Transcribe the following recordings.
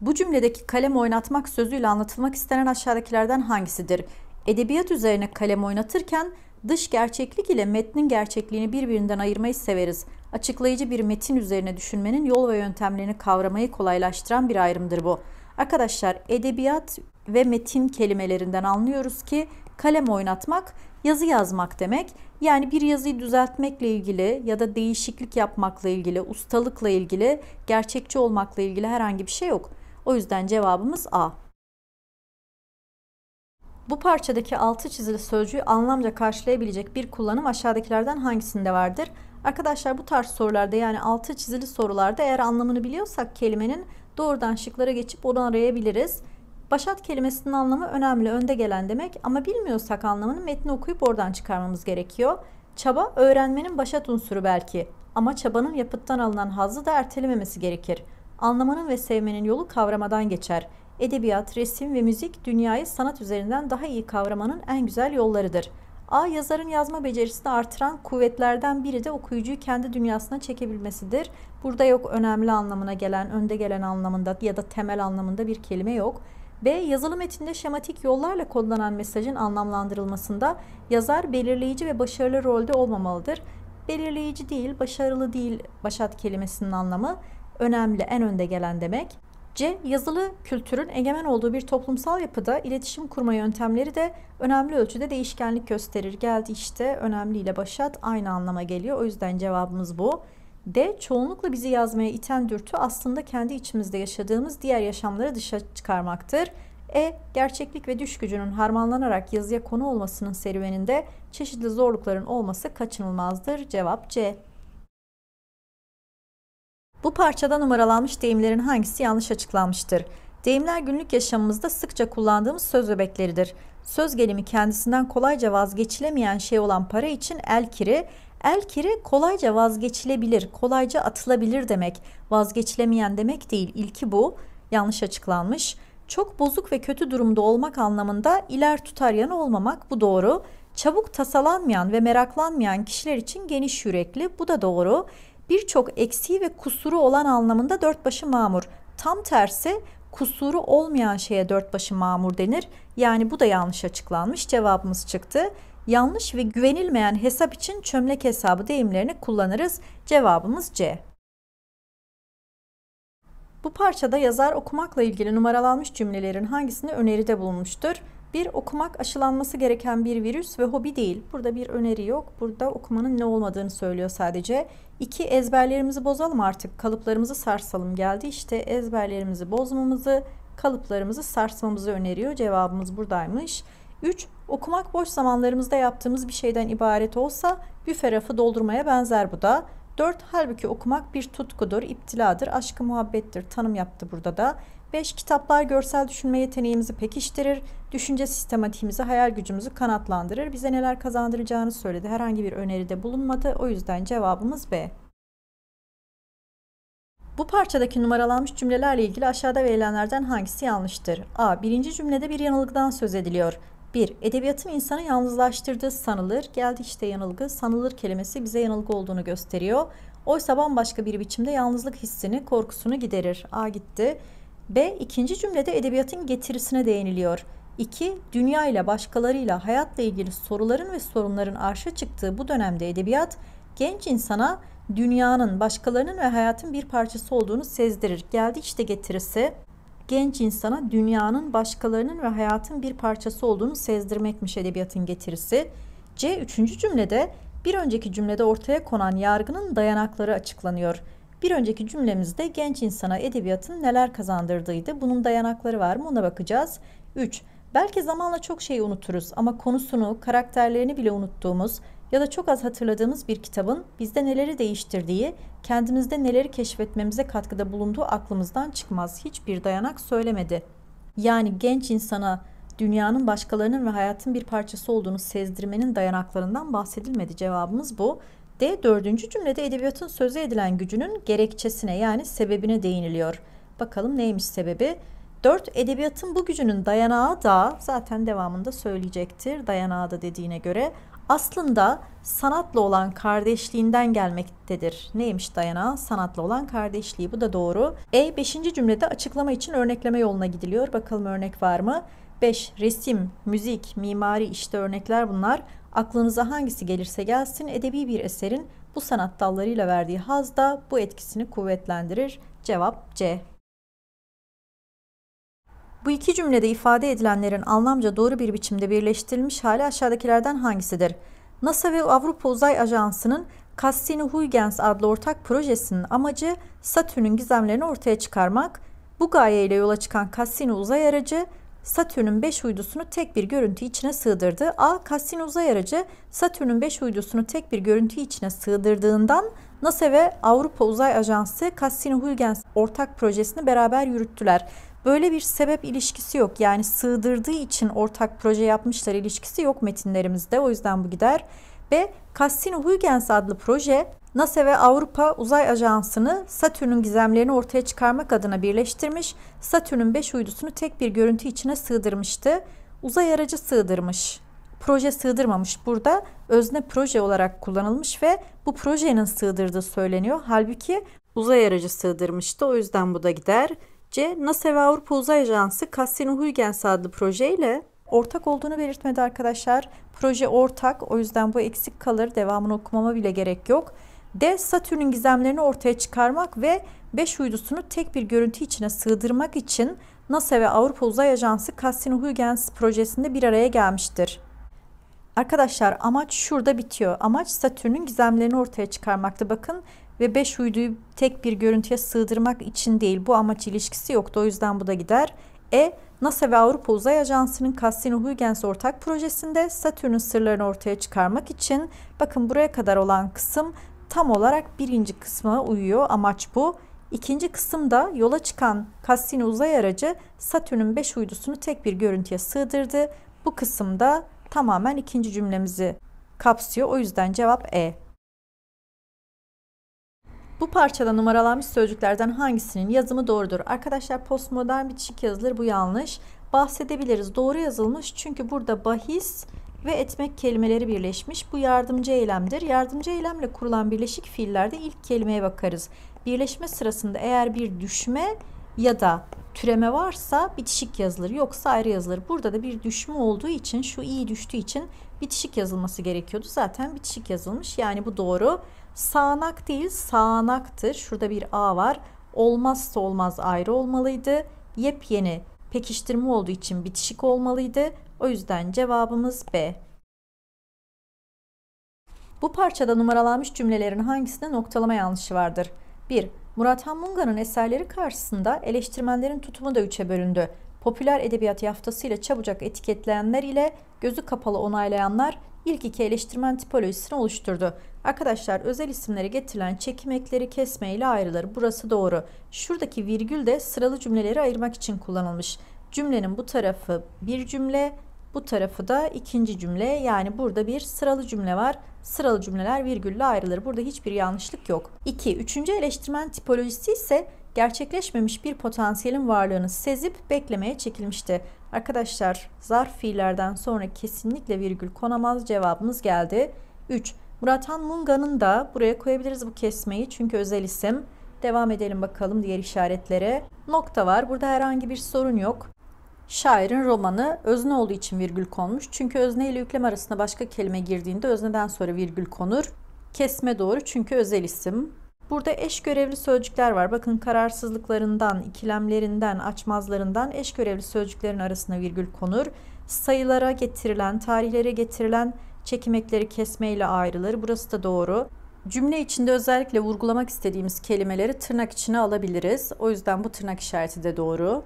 Bu cümledeki kalem oynatmak sözüyle anlatılmak istenen aşağıdakilerden hangisidir? Edebiyat üzerine kalem oynatırken dış gerçeklik ile metnin gerçekliğini birbirinden ayırmayı severiz. Açıklayıcı bir metin üzerine düşünmenin yol ve yöntemlerini kavramayı kolaylaştıran bir ayrımdır bu. Arkadaşlar edebiyat ve metin kelimelerinden anlıyoruz ki kalem oynatmak yazı yazmak demek. Yani bir yazıyı düzeltmekle ilgili ya da değişiklik yapmakla ilgili, ustalıkla ilgili, gerçekçi olmakla ilgili herhangi bir şey yok. O yüzden cevabımız A. Bu parçadaki altı çizili sözcüğü anlamca karşılayabilecek bir kullanım aşağıdakilerden hangisinde vardır? Arkadaşlar bu tarz sorularda yani altı çizili sorularda eğer anlamını biliyorsak kelimenin doğrudan şıklara geçip onu arayabiliriz. Başat kelimesinin anlamı önemli, önde gelen demek ama bilmiyorsak anlamını metni okuyup oradan çıkarmamız gerekiyor. Çaba öğrenmenin başat unsuru belki ama çabanın yapıttan alınan hazzı da ertelememesi gerekir. Anlamanın ve sevmenin yolu kavramadan geçer. Edebiyat, resim ve müzik dünyayı sanat üzerinden daha iyi kavramanın en güzel yollarıdır. A. Yazarın yazma becerisini artıran kuvvetlerden biri de okuyucuyu kendi dünyasına çekebilmesidir. Burada yok önemli anlamına gelen, önde gelen anlamında ya da temel anlamında bir kelime yok. B. Yazılı metinde şematik yollarla kodlanan mesajın anlamlandırılmasında yazar belirleyici ve başarılı rolde olmamalıdır. Belirleyici değil, başarılı değil başat kelimesinin anlamı önemli, en önde gelen demek. C. Yazılı kültürün egemen olduğu bir toplumsal yapıda iletişim kurma yöntemleri de önemli ölçüde değişkenlik gösterir. Geldi işte önemli ile başat aynı anlama geliyor. O yüzden cevabımız bu. D. Çoğunlukla bizi yazmaya iten dürtü aslında kendi içimizde yaşadığımız diğer yaşamları dışa çıkarmaktır. E. Gerçeklik ve düş gücünün harmanlanarak yazıya konu olmasının serüveninde çeşitli zorlukların olması kaçınılmazdır. Cevap C. Bu parçada numaralanmış deyimlerin hangisi yanlış açıklanmıştır? Deyimler günlük yaşamımızda sıkça kullandığımız söz öbekleridir. Söz gelimi kendisinden kolayca vazgeçilemeyen şey olan para için el kiri, el kiri kolayca vazgeçilebilir, kolayca atılabilir demek. Vazgeçilemeyen demek değil, ilki bu. Yanlış açıklanmış. Çok bozuk ve kötü durumda olmak anlamında iler tutar yana olmamak bu doğru. Çabuk tasalanmayan ve meraklanmayan kişiler için geniş yürekli bu da doğru birçok eksiği ve kusuru olan anlamında dört başı mamur. Tam tersi kusuru olmayan şeye dört başı mamur denir. Yani bu da yanlış açıklanmış. Cevabımız çıktı. Yanlış ve güvenilmeyen hesap için çömlek hesabı deyimlerini kullanırız. Cevabımız C. Bu parçada yazar okumakla ilgili numaralanmış cümlelerin hangisini öneride bulunmuştur? Bir okumak aşılanması gereken bir virüs ve hobi değil. Burada bir öneri yok. Burada okumanın ne olmadığını söylüyor sadece. İki ezberlerimizi bozalım artık. Kalıplarımızı sarsalım geldi. İşte ezberlerimizi bozmamızı, kalıplarımızı sarsmamızı öneriyor. Cevabımız buradaymış. 3. Okumak boş zamanlarımızda yaptığımız bir şeyden ibaret olsa büfe rafı doldurmaya benzer bu da. 4. Halbuki okumak bir tutkudur, iptiladır, aşkı muhabbettir. Tanım yaptı burada da. 5. Kitaplar görsel düşünme yeteneğimizi pekiştirir, düşünce sistematiğimizi, hayal gücümüzü kanatlandırır. Bize neler kazandıracağını söyledi. Herhangi bir öneride bulunmadı. O yüzden cevabımız B. Bu parçadaki numaralanmış cümlelerle ilgili aşağıda verilenlerden hangisi yanlıştır? A. Birinci cümlede bir yanılgıdan söz ediliyor. 1. Edebiyatın insanı yalnızlaştırdığı sanılır. Geldi işte yanılgı. Sanılır kelimesi bize yanılgı olduğunu gösteriyor. Oysa bambaşka bir biçimde yalnızlık hissini, korkusunu giderir. A gitti. B. ikinci cümlede edebiyatın getirisine değiniliyor. 2. Dünya ile başkalarıyla hayatla ilgili soruların ve sorunların arşa çıktığı bu dönemde edebiyat genç insana dünyanın, başkalarının ve hayatın bir parçası olduğunu sezdirir. Geldi işte getirisi genç insana dünyanın, başkalarının ve hayatın bir parçası olduğunu sezdirmekmiş edebiyatın getirisi. C. Üçüncü cümlede bir önceki cümlede ortaya konan yargının dayanakları açıklanıyor. Bir önceki cümlemizde genç insana edebiyatın neler kazandırdığıydı. Bunun dayanakları var mı ona bakacağız. 3. Belki zamanla çok şeyi unuturuz ama konusunu, karakterlerini bile unuttuğumuz ya da çok az hatırladığımız bir kitabın bizde neleri değiştirdiği, kendimizde neleri keşfetmemize katkıda bulunduğu aklımızdan çıkmaz. Hiçbir dayanak söylemedi. Yani genç insana dünyanın başkalarının ve hayatın bir parçası olduğunu sezdirmenin dayanaklarından bahsedilmedi. Cevabımız bu. D. Dördüncü cümlede edebiyatın söze edilen gücünün gerekçesine yani sebebine değiniliyor. Bakalım neymiş sebebi? Dört Edebiyatın bu gücünün dayanağı da zaten devamında söyleyecektir dayanağı da dediğine göre aslında sanatla olan kardeşliğinden gelmektedir. Neymiş dayanağı? Sanatla olan kardeşliği. Bu da doğru. E beşinci cümlede açıklama için örnekleme yoluna gidiliyor. Bakalım örnek var mı? 5. Resim, müzik, mimari işte örnekler bunlar. Aklınıza hangisi gelirse gelsin edebi bir eserin bu sanat dallarıyla verdiği haz da bu etkisini kuvvetlendirir. Cevap C. Bu iki cümlede ifade edilenlerin anlamca doğru bir biçimde birleştirilmiş hali aşağıdakilerden hangisidir? NASA ve Avrupa Uzay Ajansı'nın Cassini-Huygens adlı ortak projesinin amacı Satürn'ün gizemlerini ortaya çıkarmak, bu gayeyle yola çıkan Cassini uzay aracı Satürn'ün 5 uydusunu tek bir görüntü içine sığdırdı. A. Cassini uzay aracı Satürn'ün 5 uydusunu tek bir görüntü içine sığdırdığından NASA ve Avrupa Uzay Ajansı Cassini-Huygens ortak projesini beraber yürüttüler. Böyle bir sebep ilişkisi yok. Yani sığdırdığı için ortak proje yapmışlar ilişkisi yok metinlerimizde. O yüzden bu gider. B. Cassini-Huygens adlı proje NASA ve Avrupa Uzay Ajansı'nı Satürn'ün gizemlerini ortaya çıkarmak adına birleştirmiş Satürn'ün 5 uydusunu tek bir görüntü içine sığdırmıştı. Uzay aracı sığdırmış. Proje sığdırmamış burada özne proje olarak kullanılmış ve bu projenin sığdırdığı söyleniyor. Halbuki uzay aracı sığdırmıştı o yüzden bu da gider. C. NASA ve Avrupa Uzay Ajansı Cassini Huygens adlı projeyle ortak olduğunu belirtmedi arkadaşlar. Proje ortak o yüzden bu eksik kalır devamını okumama bile gerek yok. D. Satürn'ün gizemlerini ortaya çıkarmak ve 5 uydusunu tek bir görüntü içine sığdırmak için NASA ve Avrupa Uzay Ajansı Cassini-Huygens projesinde bir araya gelmiştir. Arkadaşlar amaç şurada bitiyor. Amaç Satürn'ün gizemlerini ortaya çıkarmakta. Bakın ve 5 uyduyu tek bir görüntüye sığdırmak için değil. Bu amaç ilişkisi yoktu. O yüzden bu da gider. E NASA ve Avrupa Uzay Ajansı'nın Cassini-Huygens ortak projesinde Satürn'ün sırlarını ortaya çıkarmak için bakın buraya kadar olan kısım tam olarak birinci kısma uyuyor. Amaç bu. İkinci kısımda yola çıkan Cassini uzay aracı Satürn'ün 5 uydusunu tek bir görüntüye sığdırdı. Bu kısımda tamamen ikinci cümlemizi kapsıyor. O yüzden cevap E. Bu parçada numaralanmış sözcüklerden hangisinin yazımı doğrudur? Arkadaşlar postmodern bir bitişik yazılır bu yanlış. Bahsedebiliriz doğru yazılmış çünkü burada bahis ve etmek kelimeleri birleşmiş. Bu yardımcı eylemdir. Yardımcı eylemle kurulan birleşik fiillerde ilk kelimeye bakarız birleşme sırasında eğer bir düşme ya da türeme varsa bitişik yazılır. Yoksa ayrı yazılır. Burada da bir düşme olduğu için şu iyi düştüğü için bitişik yazılması gerekiyordu. Zaten bitişik yazılmış. Yani bu doğru. Sağanak değil sağanaktır. Şurada bir a var. Olmazsa olmaz ayrı olmalıydı. Yepyeni pekiştirme olduğu için bitişik olmalıydı. O yüzden cevabımız B. Bu parçada numaralanmış cümlelerin hangisinde noktalama yanlışı vardır? 1. Murat Hamunga'nın eserleri karşısında eleştirmenlerin tutumu da üçe bölündü. Popüler edebiyat yaftasıyla çabucak etiketleyenler ile gözü kapalı onaylayanlar ilk iki eleştirmen tipolojisini oluşturdu. Arkadaşlar özel isimlere getirilen çekim ekleri kesme ile ayrılır. Burası doğru. Şuradaki virgül de sıralı cümleleri ayırmak için kullanılmış. Cümlenin bu tarafı bir cümle, bu tarafı da ikinci cümle yani burada bir sıralı cümle var. Sıralı cümleler virgülle ayrılır. Burada hiçbir yanlışlık yok. 2. Üçüncü eleştirmen tipolojisi ise gerçekleşmemiş bir potansiyelin varlığını sezip beklemeye çekilmişti. Arkadaşlar zarf fiillerden sonra kesinlikle virgül konamaz cevabımız geldi. 3. Murathan Munga'nın da buraya koyabiliriz bu kesmeyi çünkü özel isim. Devam edelim bakalım diğer işaretlere. Nokta var. Burada herhangi bir sorun yok şairin romanı özne olduğu için virgül konmuş. Çünkü özne ile yüklem arasında başka kelime girdiğinde özneden sonra virgül konur. Kesme doğru çünkü özel isim. Burada eş görevli sözcükler var. Bakın kararsızlıklarından, ikilemlerinden, açmazlarından eş görevli sözcüklerin arasına virgül konur. Sayılara getirilen, tarihlere getirilen çekimekleri kesmeyle ayrılır. Burası da doğru. Cümle içinde özellikle vurgulamak istediğimiz kelimeleri tırnak içine alabiliriz. O yüzden bu tırnak işareti de doğru.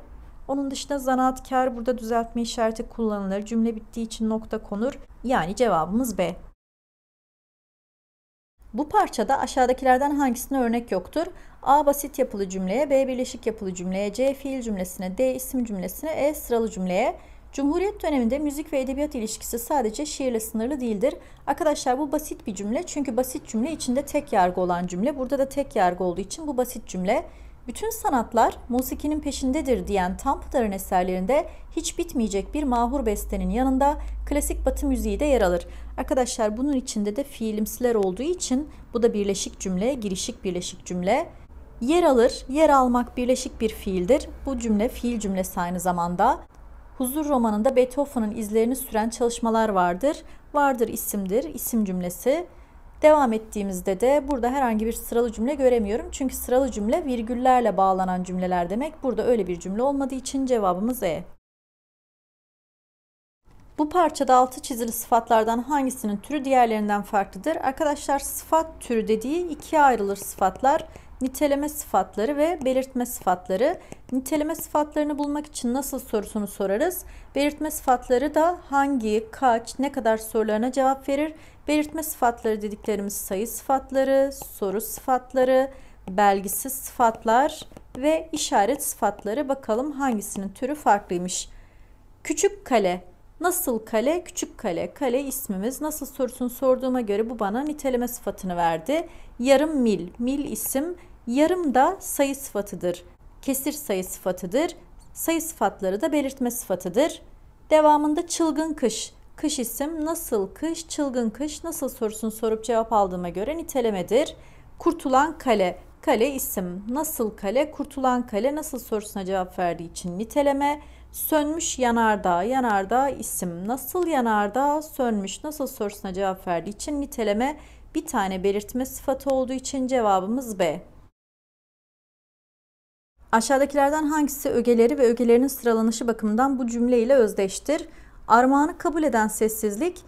Onun dışında zanaatkar burada düzeltme işareti kullanılır. Cümle bittiği için nokta konur. Yani cevabımız B. Bu parçada aşağıdakilerden hangisine örnek yoktur? A basit yapılı cümleye, B birleşik yapılı cümleye, C fiil cümlesine, D isim cümlesine, E sıralı cümleye. Cumhuriyet döneminde müzik ve edebiyat ilişkisi sadece şiirle sınırlı değildir. Arkadaşlar bu basit bir cümle çünkü basit cümle içinde tek yargı olan cümle. Burada da tek yargı olduğu için bu basit cümle. Bütün sanatlar musikinin peşindedir diyen Tanpınar'ın eserlerinde hiç bitmeyecek bir mahur bestenin yanında klasik batı müziği de yer alır. Arkadaşlar bunun içinde de fiilimsiler olduğu için bu da birleşik cümle, girişik birleşik cümle. Yer alır, yer almak birleşik bir fiildir. Bu cümle fiil cümlesi aynı zamanda. Huzur romanında Beethoven'ın izlerini süren çalışmalar vardır. Vardır isimdir, isim cümlesi. Devam ettiğimizde de burada herhangi bir sıralı cümle göremiyorum. Çünkü sıralı cümle virgüllerle bağlanan cümleler demek. Burada öyle bir cümle olmadığı için cevabımız E. Bu parçada altı çizili sıfatlardan hangisinin türü diğerlerinden farklıdır? Arkadaşlar sıfat türü dediği ikiye ayrılır sıfatlar niteleme sıfatları ve belirtme sıfatları. Niteleme sıfatlarını bulmak için nasıl sorusunu sorarız. Belirtme sıfatları da hangi, kaç, ne kadar sorularına cevap verir. Belirtme sıfatları dediklerimiz sayı sıfatları, soru sıfatları, belgisiz sıfatlar ve işaret sıfatları. Bakalım hangisinin türü farklıymış. Küçük kale Nasıl kale? Küçük kale. Kale ismimiz. Nasıl sorusunu sorduğuma göre bu bana niteleme sıfatını verdi. Yarım mil. Mil isim. Yarım da sayı sıfatıdır. Kesir sayı sıfatıdır. Sayı sıfatları da belirtme sıfatıdır. Devamında çılgın kış. Kış isim nasıl kış, çılgın kış nasıl sorusunu sorup cevap aldığıma göre nitelemedir. Kurtulan kale. Kale isim nasıl kale, kurtulan kale nasıl sorusuna cevap verdiği için niteleme. Sönmüş yanardağ, yanardağ isim nasıl yanardağ, sönmüş nasıl sorusuna cevap verdiği için niteleme bir tane belirtme sıfatı olduğu için cevabımız B. Aşağıdakilerden hangisi ögeleri ve ögelerinin sıralanışı bakımından bu cümle ile özdeştir? Armağanı kabul eden sessizlik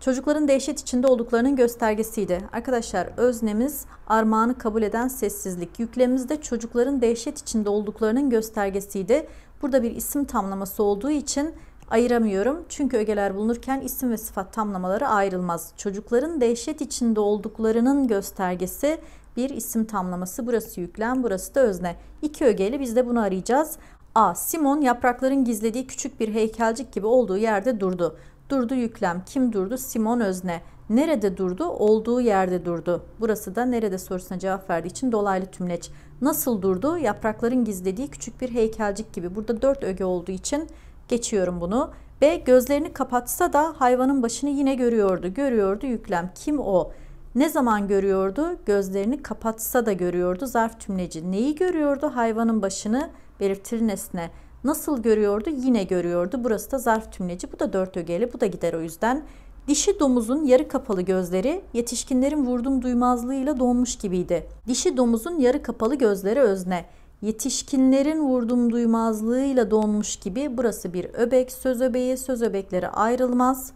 çocukların dehşet içinde olduklarının göstergesiydi. Arkadaşlar öznemiz armağanı kabul eden sessizlik. Yüklemimiz de çocukların dehşet içinde olduklarının göstergesiydi. Burada bir isim tamlaması olduğu için ayıramıyorum. Çünkü ögeler bulunurken isim ve sıfat tamlamaları ayrılmaz. Çocukların dehşet içinde olduklarının göstergesi bir isim tamlaması. Burası yüklem, burası da özne. İki ögeyle biz de bunu arayacağız. A. Simon yaprakların gizlediği küçük bir heykelcik gibi olduğu yerde durdu. Durdu yüklem. Kim durdu? Simon özne. Nerede durdu? Olduğu yerde durdu. Burası da nerede sorusuna cevap verdiği için dolaylı tümleç. Nasıl durdu? Yaprakların gizlediği küçük bir heykelcik gibi. Burada dört öge olduğu için geçiyorum bunu. B. Gözlerini kapatsa da hayvanın başını yine görüyordu. Görüyordu yüklem. Kim o? Ne zaman görüyordu? Gözlerini kapatsa da görüyordu zarf tümleci. Neyi görüyordu? Hayvanın başını belirtir nesne. Nasıl görüyordu? Yine görüyordu. Burası da zarf tümleci. Bu da dört ögeli. Bu da gider o yüzden. Dişi domuzun yarı kapalı gözleri yetişkinlerin vurdum duymazlığıyla donmuş gibiydi. Dişi domuzun yarı kapalı gözleri özne. Yetişkinlerin vurdum duymazlığıyla donmuş gibi burası bir öbek söz öbeği söz öbekleri ayrılmaz.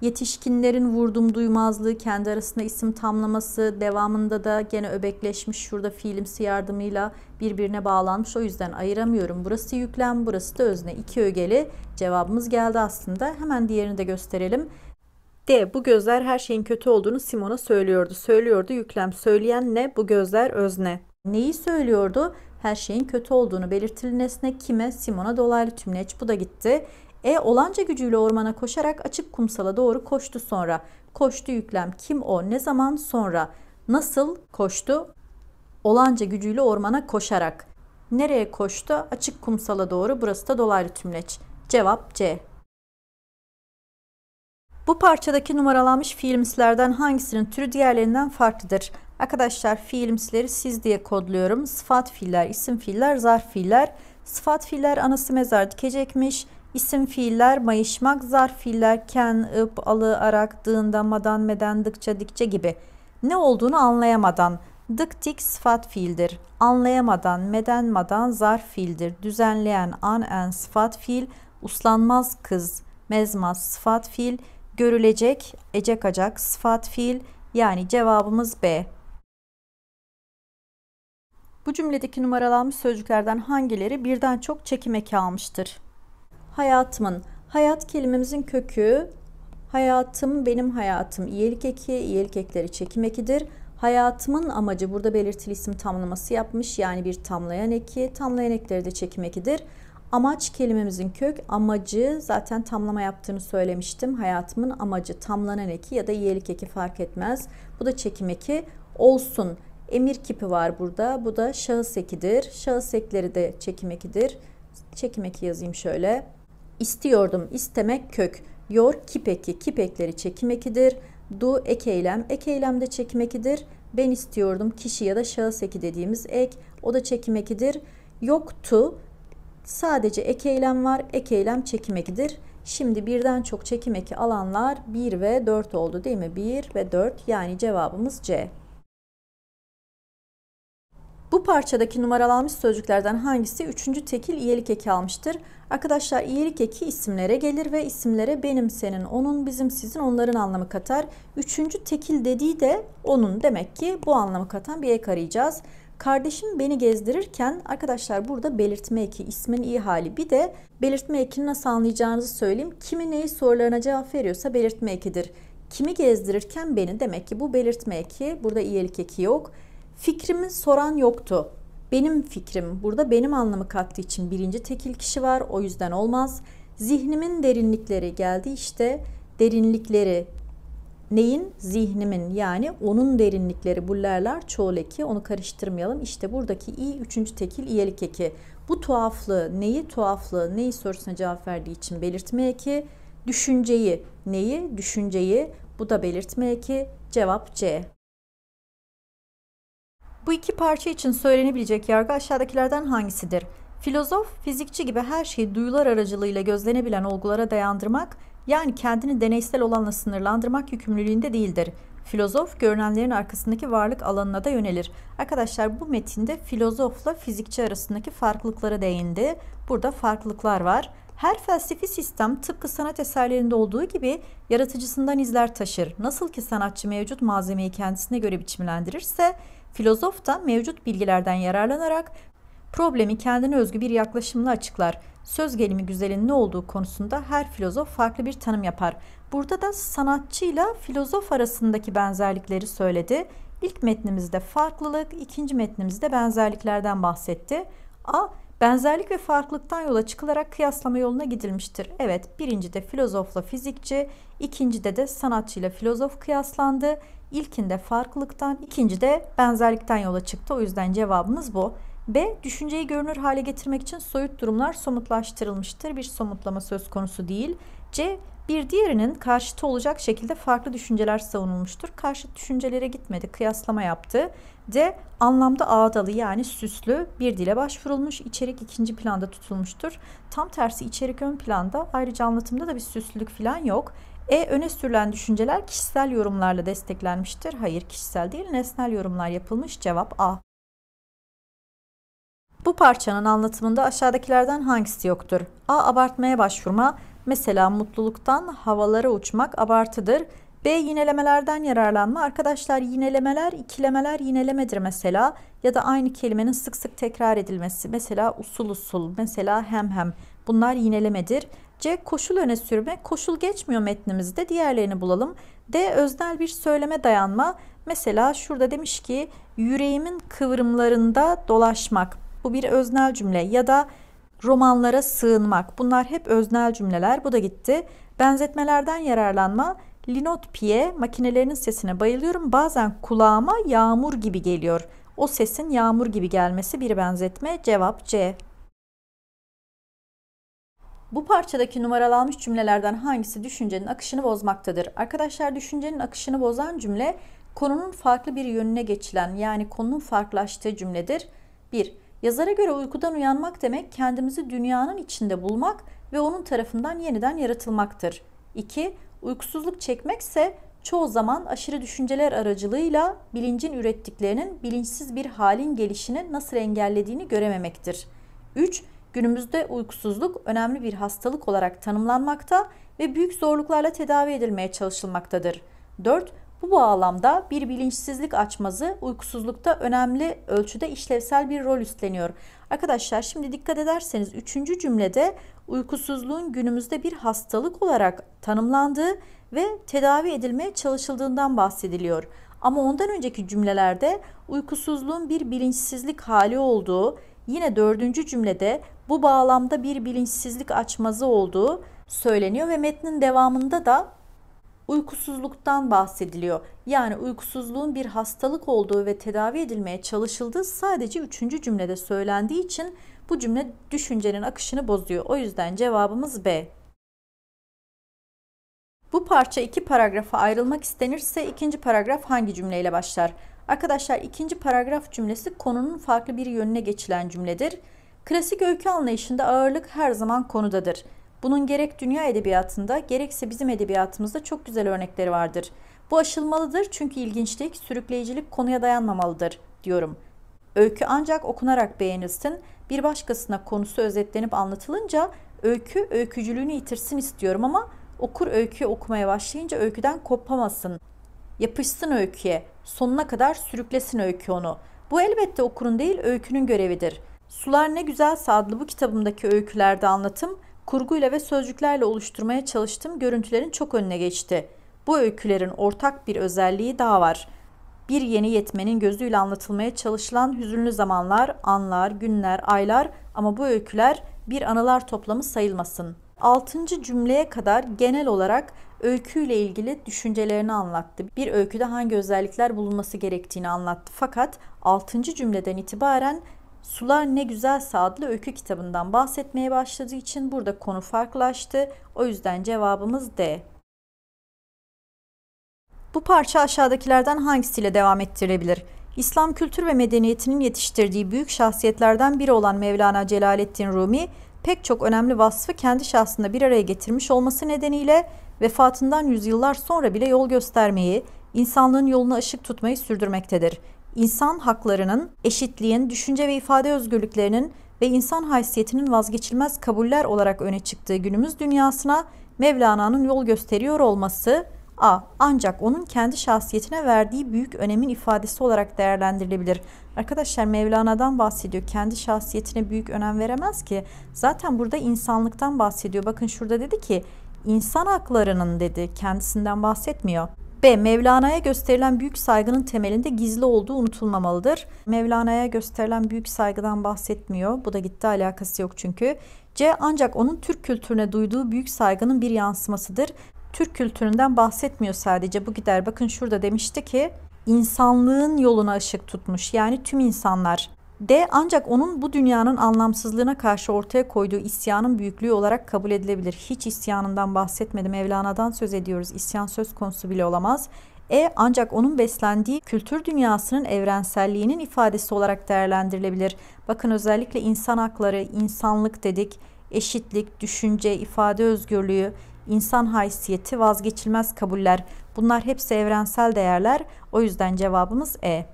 Yetişkinlerin vurdum duymazlığı, kendi arasında isim tamlaması, devamında da gene öbekleşmiş şurada fiilimsi yardımıyla birbirine bağlanmış. O yüzden ayıramıyorum. Burası yüklem, burası da özne. İki ögeli cevabımız geldi aslında. Hemen diğerini de gösterelim. D. Bu gözler her şeyin kötü olduğunu Simon'a söylüyordu. Söylüyordu yüklem. Söyleyen ne? Bu gözler özne. Neyi söylüyordu? Her şeyin kötü olduğunu belirtili nesne kime? Simon'a dolaylı tümleç. Bu da gitti. E olanca gücüyle ormana koşarak açık kumsala doğru koştu sonra. Koştu yüklem kim o ne zaman sonra. Nasıl koştu? Olanca gücüyle ormana koşarak. Nereye koştu? Açık kumsala doğru. Burası da dolaylı tümleç. Cevap C. Bu parçadaki numaralanmış fiilimslerden hangisinin türü diğerlerinden farklıdır? Arkadaşlar fiilimsleri siz diye kodluyorum. Sıfat fiiller, isim fiiller, zarf fiiller. Sıfat fiiller anası mezar dikecekmiş. İsim fiiller mayışmak, zarf fiiller ken, ıp, alı, arak, dığında, madan, meden, dıkça, dikçe gibi. Ne olduğunu anlayamadan dık dik sıfat fiildir. Anlayamadan meden madan zarf fiildir. Düzenleyen an en sıfat fiil, uslanmaz kız mezmaz sıfat fiil, görülecek ecek acak sıfat fiil. Yani cevabımız B. Bu cümledeki numaralanmış sözcüklerden hangileri birden çok çekim eki almıştır? hayatımın. Hayat kelimemizin kökü hayatım benim hayatım. İyelik eki, iyelik ekleri çekim ekidir. Hayatımın amacı burada belirtili isim tamlaması yapmış. Yani bir tamlayan eki, tamlayan ekleri de çekim ekidir. Amaç kelimemizin kök amacı zaten tamlama yaptığını söylemiştim. Hayatımın amacı tamlanan eki ya da iyelik eki fark etmez. Bu da çekim eki olsun. Emir kipi var burada. Bu da şahıs ekidir. Şahıs ekleri de çekim ekidir. Çekim eki yazayım şöyle. İstiyordum istemek kök. Yor kipeki kipekleri çekimekidir Du ek eylem ek eylem de çekimekidir Ben istiyordum kişi ya da şahıs eki dediğimiz ek o da çekimekidir Yoktu sadece ek eylem var ek eylem çekim Şimdi birden çok çekim eki alanlar 1 ve 4 oldu değil mi? 1 ve 4 yani cevabımız C. Bu parçadaki numaralanmış sözcüklerden hangisi üçüncü tekil iyilik eki almıştır? Arkadaşlar iyilik eki isimlere gelir ve isimlere benim, senin, onun, bizim, sizin, onların anlamı katar. Üçüncü tekil dediği de onun demek ki bu anlamı katan bir ek arayacağız. Kardeşim beni gezdirirken arkadaşlar burada belirtme eki ismin iyi hali bir de belirtme ekini nasıl anlayacağınızı söyleyeyim. Kimi neyi sorularına cevap veriyorsa belirtme ekidir. Kimi gezdirirken beni demek ki bu belirtme eki burada iyilik eki yok. Fikrimi soran yoktu. Benim fikrim burada benim anlamı kattığı için birinci tekil kişi var o yüzden olmaz. Zihnimin derinlikleri geldi işte derinlikleri neyin? Zihnimin yani onun derinlikleri bullerler çoğul eki onu karıştırmayalım. İşte buradaki i üçüncü tekil iyelik eki. Bu tuhaflığı neyi tuhaflığı neyi sorusuna cevap verdiği için belirtme eki. Düşünceyi neyi? Düşünceyi bu da belirtme eki. Cevap C. Bu iki parça için söylenebilecek yargı aşağıdakilerden hangisidir? Filozof, fizikçi gibi her şeyi duyular aracılığıyla gözlenebilen olgulara dayandırmak, yani kendini deneysel olanla sınırlandırmak yükümlülüğünde değildir. Filozof, görünenlerin arkasındaki varlık alanına da yönelir. Arkadaşlar bu metinde filozofla fizikçi arasındaki farklılıklara değindi. Burada farklılıklar var. Her felsefi sistem tıpkı sanat eserlerinde olduğu gibi yaratıcısından izler taşır. Nasıl ki sanatçı mevcut malzemeyi kendisine göre biçimlendirirse, Filozof da mevcut bilgilerden yararlanarak problemi kendine özgü bir yaklaşımla açıklar. Söz gelimi güzelin ne olduğu konusunda her filozof farklı bir tanım yapar. Burada da sanatçıyla filozof arasındaki benzerlikleri söyledi. İlk metnimizde farklılık, ikinci metnimizde benzerliklerden bahsetti. A. Benzerlik ve farklılıktan yola çıkılarak kıyaslama yoluna gidilmiştir. Evet, birincide filozofla fizikçi, ikincide de de sanatçıyla filozof kıyaslandı. İlkinde farklılıktan, ikinci de benzerlikten yola çıktı. O yüzden cevabımız bu. B. Düşünceyi görünür hale getirmek için soyut durumlar somutlaştırılmıştır. Bir somutlama söz konusu değil. C. Bir diğerinin karşıtı olacak şekilde farklı düşünceler savunulmuştur. Karşıt düşüncelere gitmedi, kıyaslama yaptı. D. Anlamda ağdalı yani süslü bir dile başvurulmuş, içerik ikinci planda tutulmuştur. Tam tersi içerik ön planda, ayrıca anlatımda da bir süslülük falan yok. E öne sürülen düşünceler kişisel yorumlarla desteklenmiştir. Hayır kişisel değil nesnel yorumlar yapılmış. Cevap A. Bu parçanın anlatımında aşağıdakilerden hangisi yoktur? A. Abartmaya başvurma. Mesela mutluluktan havalara uçmak abartıdır. B. Yinelemelerden yararlanma. Arkadaşlar yinelemeler, ikilemeler yinelemedir mesela. Ya da aynı kelimenin sık sık tekrar edilmesi. Mesela usul usul, mesela hem hem. Bunlar yinelemedir. C. Koşul öne sürme. Koşul geçmiyor metnimizde. Diğerlerini bulalım. D. Öznel bir söyleme dayanma. Mesela şurada demiş ki yüreğimin kıvrımlarında dolaşmak. Bu bir öznel cümle ya da romanlara sığınmak. Bunlar hep öznel cümleler. Bu da gitti. Benzetmelerden yararlanma. Linot Pie makinelerinin sesine bayılıyorum. Bazen kulağıma yağmur gibi geliyor. O sesin yağmur gibi gelmesi bir benzetme. Cevap C. Bu parçadaki numaralanmış cümlelerden hangisi düşüncenin akışını bozmaktadır? Arkadaşlar düşüncenin akışını bozan cümle konunun farklı bir yönüne geçilen yani konunun farklılaştığı cümledir. 1. Yazara göre uykudan uyanmak demek kendimizi dünyanın içinde bulmak ve onun tarafından yeniden yaratılmaktır. 2. Uykusuzluk çekmekse çoğu zaman aşırı düşünceler aracılığıyla bilincin ürettiklerinin bilinçsiz bir halin gelişini nasıl engellediğini görememektir. 3 Günümüzde uykusuzluk önemli bir hastalık olarak tanımlanmakta ve büyük zorluklarla tedavi edilmeye çalışılmaktadır. 4. Bu bağlamda bir bilinçsizlik açmazı uykusuzlukta önemli ölçüde işlevsel bir rol üstleniyor. Arkadaşlar şimdi dikkat ederseniz 3. cümlede uykusuzluğun günümüzde bir hastalık olarak tanımlandığı ve tedavi edilmeye çalışıldığından bahsediliyor. Ama ondan önceki cümlelerde uykusuzluğun bir bilinçsizlik hali olduğu, Yine dördüncü cümlede bu bağlamda bir bilinçsizlik açmazı olduğu söyleniyor ve metnin devamında da uykusuzluktan bahsediliyor. Yani uykusuzluğun bir hastalık olduğu ve tedavi edilmeye çalışıldığı sadece üçüncü cümlede söylendiği için bu cümle düşüncenin akışını bozuyor. O yüzden cevabımız B. Bu parça iki paragrafa ayrılmak istenirse ikinci paragraf hangi cümleyle başlar? Arkadaşlar ikinci paragraf cümlesi konunun farklı bir yönüne geçilen cümledir. Klasik öykü anlayışında ağırlık her zaman konudadır. Bunun gerek dünya edebiyatında gerekse bizim edebiyatımızda çok güzel örnekleri vardır. Bu aşılmalıdır çünkü ilginçlik, sürükleyicilik konuya dayanmamalıdır diyorum. Öykü ancak okunarak beğenilsin, bir başkasına konusu özetlenip anlatılınca öykü öykücülüğünü yitirsin istiyorum ama okur öyküyü okumaya başlayınca öyküden kopamasın Yapışsın öyküye, sonuna kadar sürüklesin öykü onu. Bu elbette okurun değil öykünün görevidir. Sular Ne Güzel adlı bu kitabımdaki öykülerde anlatım, kurguyla ve sözcüklerle oluşturmaya çalıştığım görüntülerin çok önüne geçti. Bu öykülerin ortak bir özelliği daha var. Bir yeni yetmenin gözüyle anlatılmaya çalışılan hüzünlü zamanlar, anlar, günler, aylar ama bu öyküler bir anılar toplamı sayılmasın. 6. cümleye kadar genel olarak öyküyle ilgili düşüncelerini anlattı. Bir öyküde hangi özellikler bulunması gerektiğini anlattı. Fakat 6. cümleden itibaren Sular Ne güzel adlı öykü kitabından bahsetmeye başladığı için burada konu farklılaştı. O yüzden cevabımız D. Bu parça aşağıdakilerden hangisiyle devam ettirilebilir? İslam kültür ve medeniyetinin yetiştirdiği büyük şahsiyetlerden biri olan Mevlana Celaleddin Rumi, pek çok önemli vasfı kendi şahsında bir araya getirmiş olması nedeniyle vefatından yüzyıllar sonra bile yol göstermeyi, insanlığın yolunu ışık tutmayı sürdürmektedir. İnsan haklarının, eşitliğin, düşünce ve ifade özgürlüklerinin ve insan haysiyetinin vazgeçilmez kabuller olarak öne çıktığı günümüz dünyasına Mevlana'nın yol gösteriyor olması A. Ancak onun kendi şahsiyetine verdiği büyük önemin ifadesi olarak değerlendirilebilir. Arkadaşlar Mevlana'dan bahsediyor. Kendi şahsiyetine büyük önem veremez ki. Zaten burada insanlıktan bahsediyor. Bakın şurada dedi ki insan haklarının dedi kendisinden bahsetmiyor. B. Mevlana'ya gösterilen büyük saygının temelinde gizli olduğu unutulmamalıdır. Mevlana'ya gösterilen büyük saygıdan bahsetmiyor. Bu da gitti alakası yok çünkü. C. Ancak onun Türk kültürüne duyduğu büyük saygının bir yansımasıdır. Türk kültüründen bahsetmiyor sadece bu gider. Bakın şurada demişti ki insanlığın yoluna ışık tutmuş. Yani tüm insanlar de ancak onun bu dünyanın anlamsızlığına karşı ortaya koyduğu isyanın büyüklüğü olarak kabul edilebilir. Hiç isyanından bahsetmedim. Mevlana'dan söz ediyoruz. İsyan söz konusu bile olamaz. E ancak onun beslendiği kültür dünyasının evrenselliğinin ifadesi olarak değerlendirilebilir. Bakın özellikle insan hakları, insanlık dedik, eşitlik, düşünce, ifade özgürlüğü, insan haysiyeti, vazgeçilmez kabuller. Bunlar hepsi evrensel değerler. O yüzden cevabımız E.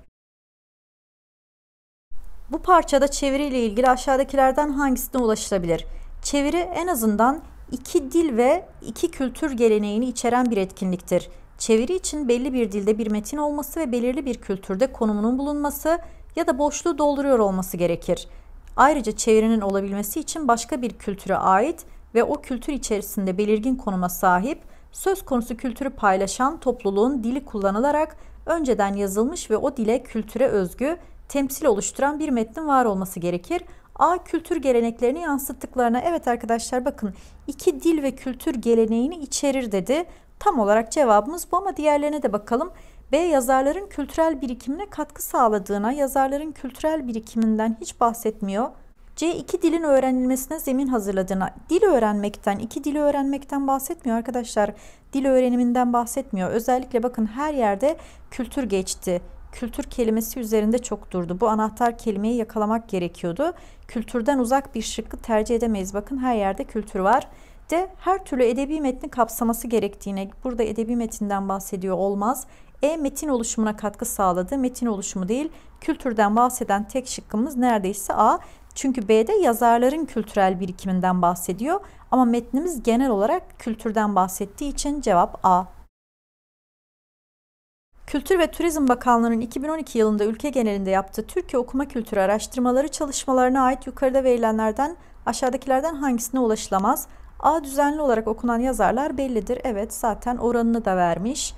Bu parçada çeviri ile ilgili aşağıdakilerden hangisine ulaşılabilir? Çeviri en azından iki dil ve iki kültür geleneğini içeren bir etkinliktir. Çeviri için belli bir dilde bir metin olması ve belirli bir kültürde konumunun bulunması ya da boşluğu dolduruyor olması gerekir. Ayrıca çevirinin olabilmesi için başka bir kültüre ait ve o kültür içerisinde belirgin konuma sahip söz konusu kültürü paylaşan topluluğun dili kullanılarak önceden yazılmış ve o dile kültüre özgü temsil oluşturan bir metnin var olması gerekir. A kültür geleneklerini yansıttıklarına evet arkadaşlar bakın iki dil ve kültür geleneğini içerir dedi. Tam olarak cevabımız bu ama diğerlerine de bakalım. B yazarların kültürel birikimine katkı sağladığına, yazarların kültürel birikiminden hiç bahsetmiyor. C. iki dilin öğrenilmesine zemin hazırladığına. Dil öğrenmekten, iki dili öğrenmekten bahsetmiyor arkadaşlar. Dil öğreniminden bahsetmiyor. Özellikle bakın her yerde kültür geçti. Kültür kelimesi üzerinde çok durdu. Bu anahtar kelimeyi yakalamak gerekiyordu. Kültürden uzak bir şıkkı tercih edemeyiz. Bakın her yerde kültür var. De her türlü edebi metni kapsaması gerektiğine, burada edebi metinden bahsediyor olmaz. E metin oluşumuna katkı sağladı. Metin oluşumu değil, kültürden bahseden tek şıkkımız neredeyse A. Çünkü B'de yazarların kültürel birikiminden bahsediyor ama metnimiz genel olarak kültürden bahsettiği için cevap A. Kültür ve Turizm Bakanlığı'nın 2012 yılında ülke genelinde yaptığı Türkiye Okuma Kültürü Araştırmaları çalışmalarına ait yukarıda verilenlerden aşağıdakilerden hangisine ulaşılamaz? A. Düzenli olarak okunan yazarlar bellidir. Evet zaten oranını da vermiş.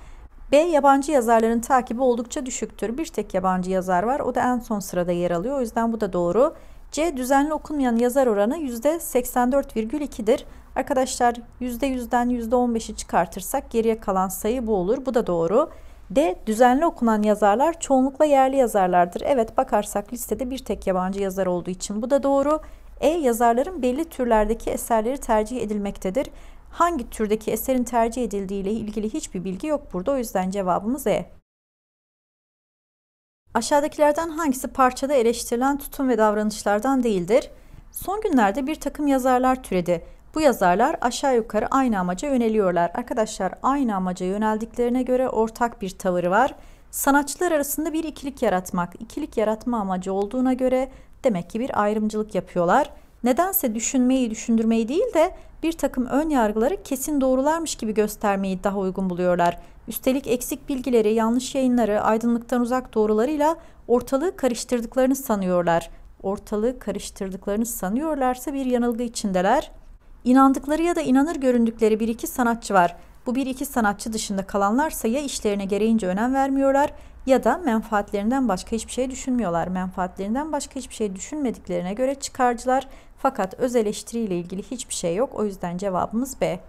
B. Yabancı yazarların takibi oldukça düşüktür. Bir tek yabancı yazar var. O da en son sırada yer alıyor. O yüzden bu da doğru. C. Düzenli okunmayan yazar oranı %84,2'dir. Arkadaşlar %100'den %15'i çıkartırsak geriye kalan sayı bu olur. Bu da doğru. D. Düzenli okunan yazarlar çoğunlukla yerli yazarlardır. Evet bakarsak listede bir tek yabancı yazar olduğu için bu da doğru. E. Yazarların belli türlerdeki eserleri tercih edilmektedir. Hangi türdeki eserin tercih edildiği ile ilgili hiçbir bilgi yok burada. O yüzden cevabımız E. Aşağıdakilerden hangisi parçada eleştirilen tutum ve davranışlardan değildir? Son günlerde bir takım yazarlar türedi. Bu yazarlar aşağı yukarı aynı amaca yöneliyorlar. Arkadaşlar aynı amaca yöneldiklerine göre ortak bir tavırı var. Sanatçılar arasında bir ikilik yaratmak, ikilik yaratma amacı olduğuna göre demek ki bir ayrımcılık yapıyorlar. Nedense düşünmeyi, düşündürmeyi değil de bir takım ön yargıları kesin doğrularmış gibi göstermeyi daha uygun buluyorlar. Üstelik eksik bilgileri, yanlış yayınları, aydınlıktan uzak doğrularıyla ortalığı karıştırdıklarını sanıyorlar. Ortalığı karıştırdıklarını sanıyorlarsa bir yanılgı içindeler. İnandıkları ya da inanır göründükleri bir iki sanatçı var. Bu bir iki sanatçı dışında kalanlarsa ya işlerine gereğince önem vermiyorlar ya da menfaatlerinden başka hiçbir şey düşünmüyorlar. Menfaatlerinden başka hiçbir şey düşünmediklerine göre çıkarcılar fakat öz eleştiriyle ilgili hiçbir şey yok. O yüzden cevabımız B.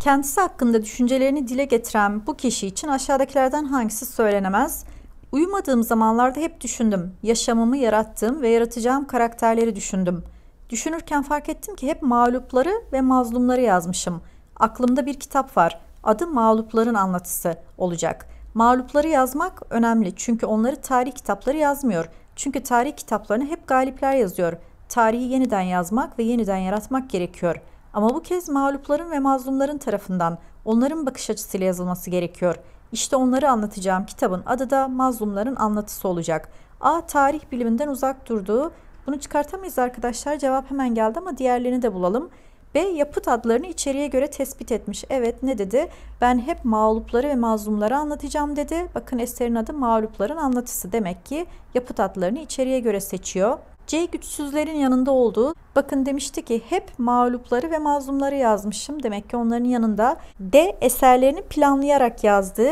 Kendisi hakkında düşüncelerini dile getiren bu kişi için aşağıdakilerden hangisi söylenemez? Uyumadığım zamanlarda hep düşündüm. Yaşamımı yarattığım ve yaratacağım karakterleri düşündüm. Düşünürken fark ettim ki hep mağlupları ve mazlumları yazmışım. Aklımda bir kitap var. Adı Mağlupların Anlatısı olacak. Mağlupları yazmak önemli çünkü onları tarih kitapları yazmıyor. Çünkü tarih kitaplarını hep galipler yazıyor. Tarihi yeniden yazmak ve yeniden yaratmak gerekiyor.'' Ama bu kez mağlupların ve mazlumların tarafından onların bakış açısıyla yazılması gerekiyor. İşte onları anlatacağım kitabın adı da Mazlumların Anlatısı olacak. A tarih biliminden uzak durduğu bunu çıkartamayız arkadaşlar cevap hemen geldi ama diğerlerini de bulalım. B. Yapıt adlarını içeriye göre tespit etmiş. Evet ne dedi? Ben hep mağlupları ve mazlumları anlatacağım dedi. Bakın eserin adı mağlupların anlatısı. Demek ki yapıt adlarını içeriye göre seçiyor. C güçsüzlerin yanında olduğu bakın demişti ki hep mağlupları ve mazlumları yazmışım. Demek ki onların yanında D eserlerini planlayarak yazdı.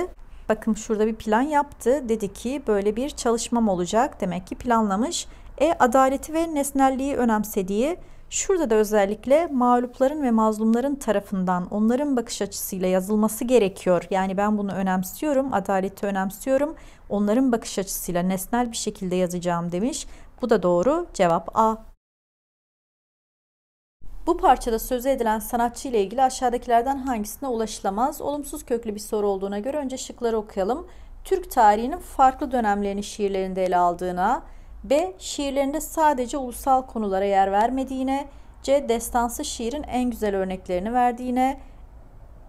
Bakın şurada bir plan yaptı. Dedi ki böyle bir çalışmam olacak. Demek ki planlamış. E adaleti ve nesnelliği önemsediği Şurada da özellikle mağlupların ve mazlumların tarafından onların bakış açısıyla yazılması gerekiyor. Yani ben bunu önemsiyorum, adaleti önemsiyorum. Onların bakış açısıyla nesnel bir şekilde yazacağım demiş. Bu da doğru. Cevap A. Bu parçada sözü edilen sanatçı ile ilgili aşağıdakilerden hangisine ulaşılamaz? Olumsuz köklü bir soru olduğuna göre önce şıkları okuyalım. Türk tarihinin farklı dönemlerini şiirlerinde ele aldığına, B. Şiirlerinde sadece ulusal konulara yer vermediğine, C. Destansı şiirin en güzel örneklerini verdiğine,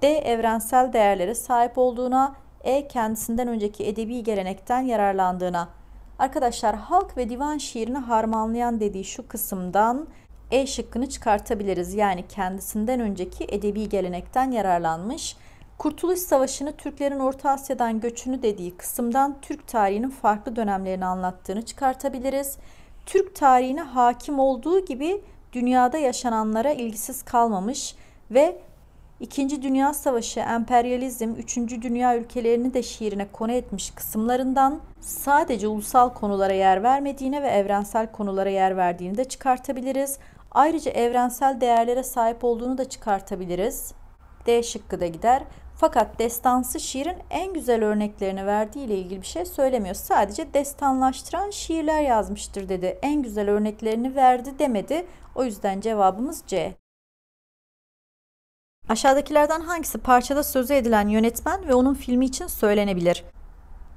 D. Evrensel değerlere sahip olduğuna, E. Kendisinden önceki edebi gelenekten yararlandığına. Arkadaşlar halk ve divan şiirini harmanlayan dediği şu kısımdan E şıkkını çıkartabiliriz. Yani kendisinden önceki edebi gelenekten yararlanmış. Kurtuluş Savaşı'nı Türklerin Orta Asya'dan göçünü dediği kısımdan Türk tarihinin farklı dönemlerini anlattığını çıkartabiliriz. Türk tarihine hakim olduğu gibi dünyada yaşananlara ilgisiz kalmamış ve İkinci Dünya Savaşı, emperyalizm, Üçüncü Dünya ülkelerini de şiirine konu etmiş kısımlarından sadece ulusal konulara yer vermediğine ve evrensel konulara yer verdiğini de çıkartabiliriz. Ayrıca evrensel değerlere sahip olduğunu da çıkartabiliriz. D şıkkı da gider. Fakat destansı şiirin en güzel örneklerini verdiği ile ilgili bir şey söylemiyor. Sadece destanlaştıran şiirler yazmıştır dedi. En güzel örneklerini verdi demedi. O yüzden cevabımız C. Aşağıdakilerden hangisi parçada sözü edilen yönetmen ve onun filmi için söylenebilir?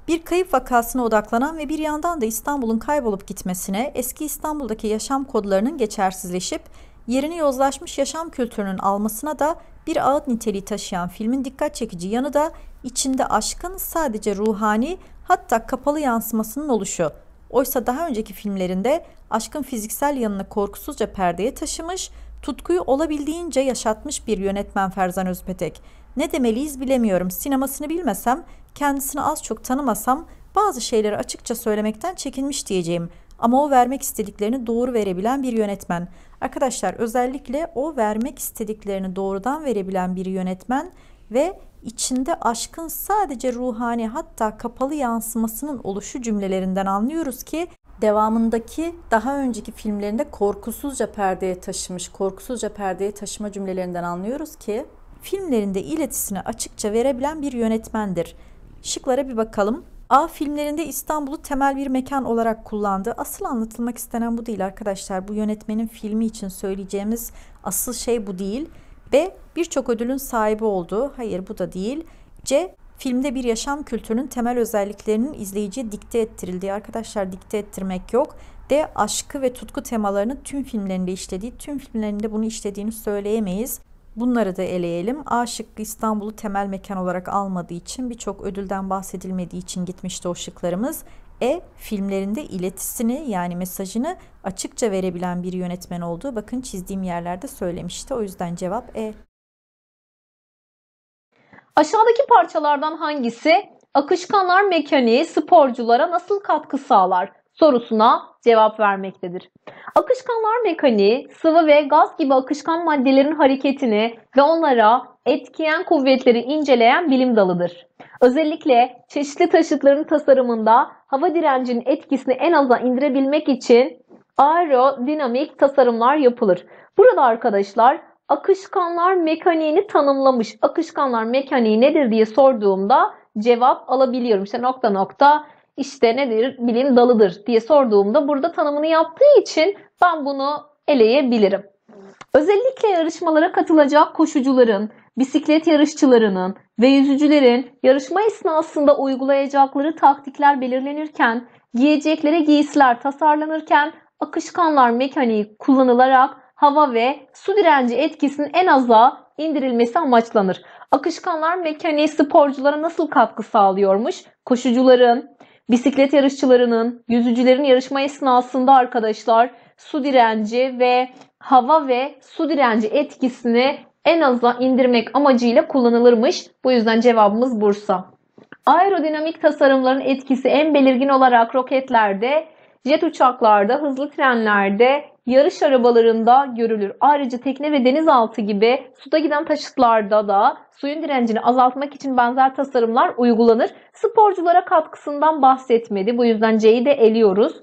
Bir kayıp vakasına odaklanan ve bir yandan da İstanbul'un kaybolup gitmesine, eski İstanbul'daki yaşam kodlarının geçersizleşip yerini yozlaşmış yaşam kültürünün almasına da bir ağıt niteliği taşıyan filmin dikkat çekici yanı da içinde aşkın sadece ruhani hatta kapalı yansımasının oluşu. Oysa daha önceki filmlerinde aşkın fiziksel yanını korkusuzca perdeye taşımış Tutkuyu olabildiğince yaşatmış bir yönetmen Ferzan Özpetek. Ne demeliyiz bilemiyorum. Sinemasını bilmesem, kendisini az çok tanımasam bazı şeyleri açıkça söylemekten çekinmiş diyeceğim. Ama o vermek istediklerini doğru verebilen bir yönetmen. Arkadaşlar özellikle o vermek istediklerini doğrudan verebilen bir yönetmen ve içinde aşkın sadece ruhani hatta kapalı yansımasının oluşu cümlelerinden anlıyoruz ki devamındaki daha önceki filmlerinde korkusuzca perdeye taşımış, korkusuzca perdeye taşıma cümlelerinden anlıyoruz ki filmlerinde iletisini açıkça verebilen bir yönetmendir. Şıklara bir bakalım. A filmlerinde İstanbul'u temel bir mekan olarak kullandı. Asıl anlatılmak istenen bu değil arkadaşlar. Bu yönetmenin filmi için söyleyeceğimiz asıl şey bu değil. B birçok ödülün sahibi olduğu Hayır bu da değil. C Filmde bir yaşam kültürünün temel özelliklerinin izleyiciye dikte ettirildiği, arkadaşlar dikte ettirmek yok, de aşkı ve tutku temalarını tüm filmlerinde işlediği, tüm filmlerinde bunu işlediğini söyleyemeyiz. Bunları da eleyelim. A şıkkı İstanbul'u temel mekan olarak almadığı için birçok ödülden bahsedilmediği için gitmişti o şıklarımız. E filmlerinde iletisini yani mesajını açıkça verebilen bir yönetmen olduğu bakın çizdiğim yerlerde söylemişti. O yüzden cevap E. Aşağıdaki parçalardan hangisi akışkanlar mekaniği sporculara nasıl katkı sağlar sorusuna cevap vermektedir. Akışkanlar mekaniği sıvı ve gaz gibi akışkan maddelerin hareketini ve onlara etkiyen kuvvetleri inceleyen bilim dalıdır. Özellikle çeşitli taşıtların tasarımında hava direncinin etkisini en aza indirebilmek için aerodinamik tasarımlar yapılır. Burada arkadaşlar akışkanlar mekaniğini tanımlamış. Akışkanlar mekaniği nedir diye sorduğumda cevap alabiliyorum. İşte nokta nokta işte nedir bilim dalıdır diye sorduğumda burada tanımını yaptığı için ben bunu eleyebilirim. Özellikle yarışmalara katılacak koşucuların, bisiklet yarışçılarının ve yüzücülerin yarışma esnasında uygulayacakları taktikler belirlenirken, giyecekleri giysiler tasarlanırken akışkanlar mekaniği kullanılarak hava ve su direnci etkisinin en aza indirilmesi amaçlanır. Akışkanlar mekaniği sporculara nasıl katkı sağlıyormuş? Koşucuların, bisiklet yarışçılarının, yüzücülerin yarışma esnasında arkadaşlar su direnci ve hava ve su direnci etkisini en aza indirmek amacıyla kullanılırmış. Bu yüzden cevabımız Bursa. Aerodinamik tasarımların etkisi en belirgin olarak roketlerde jet uçaklarda, hızlı trenlerde, yarış arabalarında görülür. Ayrıca tekne ve denizaltı gibi suda giden taşıtlarda da suyun direncini azaltmak için benzer tasarımlar uygulanır. Sporculara katkısından bahsetmedi. Bu yüzden C'yi de eliyoruz.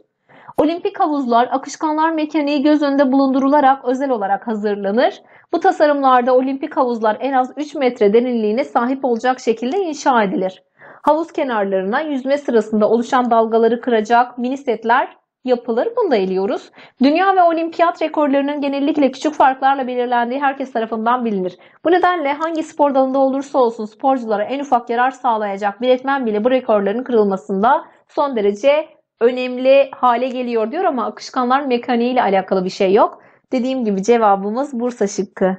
Olimpik havuzlar akışkanlar mekaniği göz önünde bulundurularak özel olarak hazırlanır. Bu tasarımlarda olimpik havuzlar en az 3 metre derinliğine sahip olacak şekilde inşa edilir. Havuz kenarlarına yüzme sırasında oluşan dalgaları kıracak mini setler yapılır. Bunu da eliyoruz. Dünya ve olimpiyat rekorlarının genellikle küçük farklarla belirlendiği herkes tarafından bilinir. Bu nedenle hangi spor dalında olursa olsun sporculara en ufak yarar sağlayacak bir etmen bile bu rekorların kırılmasında son derece önemli hale geliyor diyor ama akışkanlar mekaniği ile alakalı bir şey yok. Dediğim gibi cevabımız Bursa şıkkı.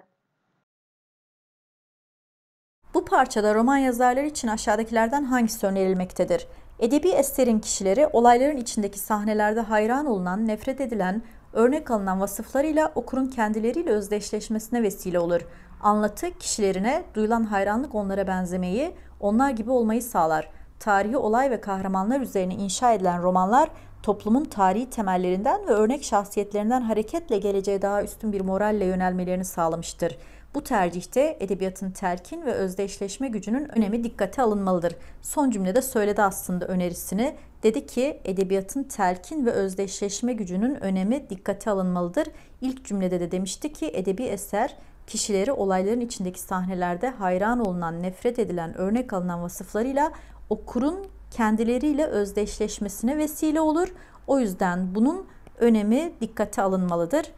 Bu parçada roman yazarları için aşağıdakilerden hangisi önerilmektedir? Edebi eserin kişileri olayların içindeki sahnelerde hayran olunan, nefret edilen, örnek alınan vasıflarıyla okurun kendileriyle özdeşleşmesine vesile olur. Anlatı kişilerine duyulan hayranlık onlara benzemeyi, onlar gibi olmayı sağlar. Tarihi olay ve kahramanlar üzerine inşa edilen romanlar toplumun tarihi temellerinden ve örnek şahsiyetlerinden hareketle geleceğe daha üstün bir moralle yönelmelerini sağlamıştır. Bu tercihte edebiyatın terkin ve özdeşleşme gücünün önemi dikkate alınmalıdır. Son cümlede söyledi aslında önerisini. Dedi ki edebiyatın terkin ve özdeşleşme gücünün önemi dikkate alınmalıdır. İlk cümlede de demişti ki edebi eser kişileri olayların içindeki sahnelerde hayran olunan, nefret edilen, örnek alınan vasıflarıyla okurun kendileriyle özdeşleşmesine vesile olur. O yüzden bunun önemi dikkate alınmalıdır.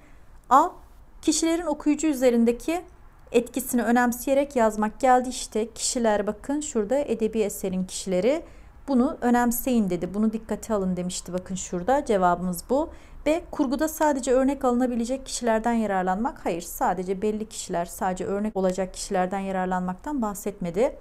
A. Kişilerin okuyucu üzerindeki etkisini önemseyerek yazmak geldi işte kişiler bakın şurada edebi eserin kişileri bunu önemseyin dedi. Bunu dikkate alın demişti bakın şurada cevabımız bu. B. Kurguda sadece örnek alınabilecek kişilerden yararlanmak. Hayır sadece belli kişiler sadece örnek olacak kişilerden yararlanmaktan bahsetmedi.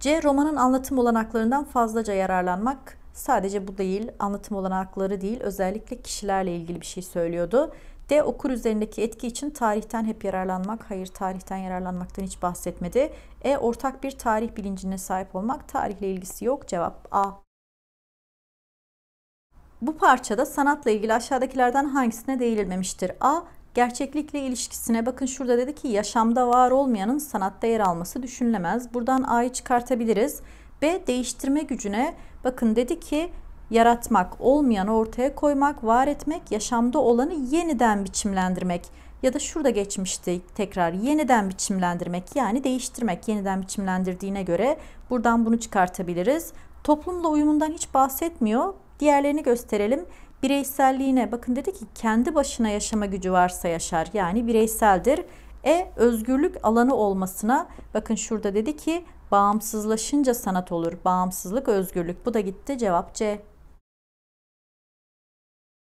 C. Romanın anlatım olanaklarından fazlaca yararlanmak. Sadece bu değil anlatım olanakları değil özellikle kişilerle ilgili bir şey söylüyordu. D. Okur üzerindeki etki için tarihten hep yararlanmak. Hayır tarihten yararlanmaktan hiç bahsetmedi. E. Ortak bir tarih bilincine sahip olmak. Tarihle ilgisi yok. Cevap A. Bu parçada sanatla ilgili aşağıdakilerden hangisine değinilmemiştir? A. Gerçeklikle ilişkisine bakın şurada dedi ki yaşamda var olmayanın sanatta yer alması düşünülemez. Buradan A'yı çıkartabiliriz. B. Değiştirme gücüne bakın dedi ki yaratmak, olmayanı ortaya koymak, var etmek, yaşamda olanı yeniden biçimlendirmek ya da şurada geçmişti tekrar yeniden biçimlendirmek yani değiştirmek yeniden biçimlendirdiğine göre buradan bunu çıkartabiliriz. Toplumla uyumundan hiç bahsetmiyor. Diğerlerini gösterelim. Bireyselliğine bakın dedi ki kendi başına yaşama gücü varsa yaşar yani bireyseldir. E özgürlük alanı olmasına bakın şurada dedi ki bağımsızlaşınca sanat olur. Bağımsızlık özgürlük. Bu da gitti cevap C.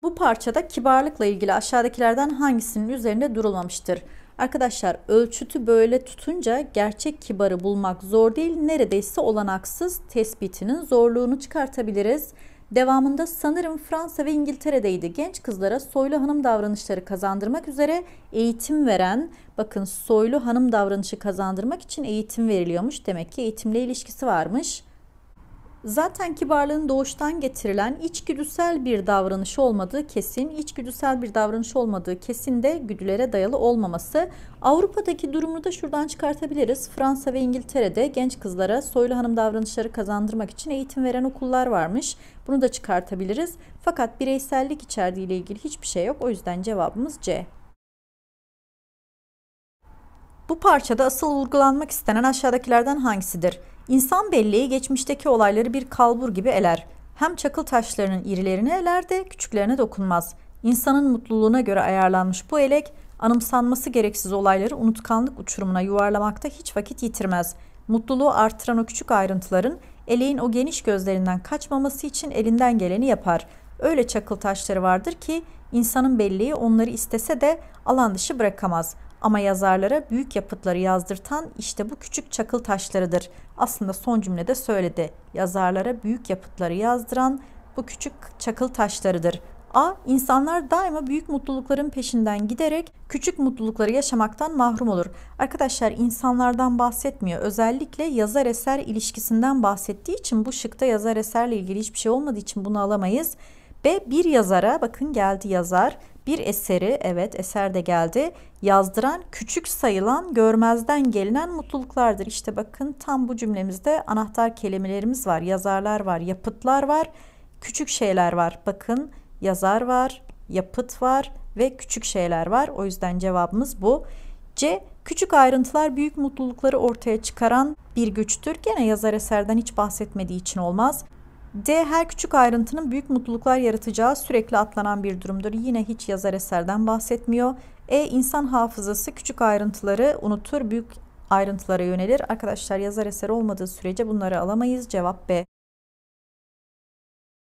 Bu parçada kibarlıkla ilgili aşağıdakilerden hangisinin üzerinde durulmamıştır? Arkadaşlar ölçütü böyle tutunca gerçek kibarı bulmak zor değil, neredeyse olanaksız tespitinin zorluğunu çıkartabiliriz. Devamında sanırım Fransa ve İngiltere'deydi. Genç kızlara soylu hanım davranışları kazandırmak üzere eğitim veren, bakın soylu hanım davranışı kazandırmak için eğitim veriliyormuş. Demek ki eğitimle ilişkisi varmış. Zaten kibarlığın doğuştan getirilen içgüdüsel bir davranış olmadığı kesin. içgüdüsel bir davranış olmadığı kesin de güdülere dayalı olmaması. Avrupa'daki durumunu da şuradan çıkartabiliriz. Fransa ve İngiltere'de genç kızlara soylu hanım davranışları kazandırmak için eğitim veren okullar varmış. Bunu da çıkartabiliriz. Fakat bireysellik içerdiği ile ilgili hiçbir şey yok. O yüzden cevabımız C. Bu parçada asıl vurgulanmak istenen aşağıdakilerden hangisidir? İnsan belleği geçmişteki olayları bir kalbur gibi eler. Hem çakıl taşlarının irilerini eler de küçüklerine dokunmaz. İnsanın mutluluğuna göre ayarlanmış bu elek anımsanması gereksiz olayları unutkanlık uçurumuna yuvarlamakta hiç vakit yitirmez. Mutluluğu artıran o küçük ayrıntıların eleğin o geniş gözlerinden kaçmaması için elinden geleni yapar. Öyle çakıl taşları vardır ki insanın belleği onları istese de alan dışı bırakamaz. Ama yazarlara büyük yapıtları yazdırtan işte bu küçük çakıl taşlarıdır. Aslında son cümlede söyledi. Yazarlara büyük yapıtları yazdıran bu küçük çakıl taşlarıdır. A. İnsanlar daima büyük mutlulukların peşinden giderek küçük mutlulukları yaşamaktan mahrum olur. Arkadaşlar insanlardan bahsetmiyor. Özellikle yazar eser ilişkisinden bahsettiği için bu şıkta yazar eserle ilgili hiçbir şey olmadığı için bunu alamayız. B. Bir yazara bakın geldi yazar bir eseri evet eser de geldi yazdıran küçük sayılan görmezden gelinen mutluluklardır. İşte bakın tam bu cümlemizde anahtar kelimelerimiz var. Yazarlar var, yapıtlar var, küçük şeyler var. Bakın yazar var, yapıt var ve küçük şeyler var. O yüzden cevabımız bu. C. Küçük ayrıntılar büyük mutlulukları ortaya çıkaran bir güçtür. Gene yazar eserden hiç bahsetmediği için olmaz. D. Her küçük ayrıntının büyük mutluluklar yaratacağı sürekli atlanan bir durumdur. Yine hiç yazar eserden bahsetmiyor. E. İnsan hafızası küçük ayrıntıları unutur, büyük ayrıntılara yönelir. Arkadaşlar yazar eser olmadığı sürece bunları alamayız. Cevap B.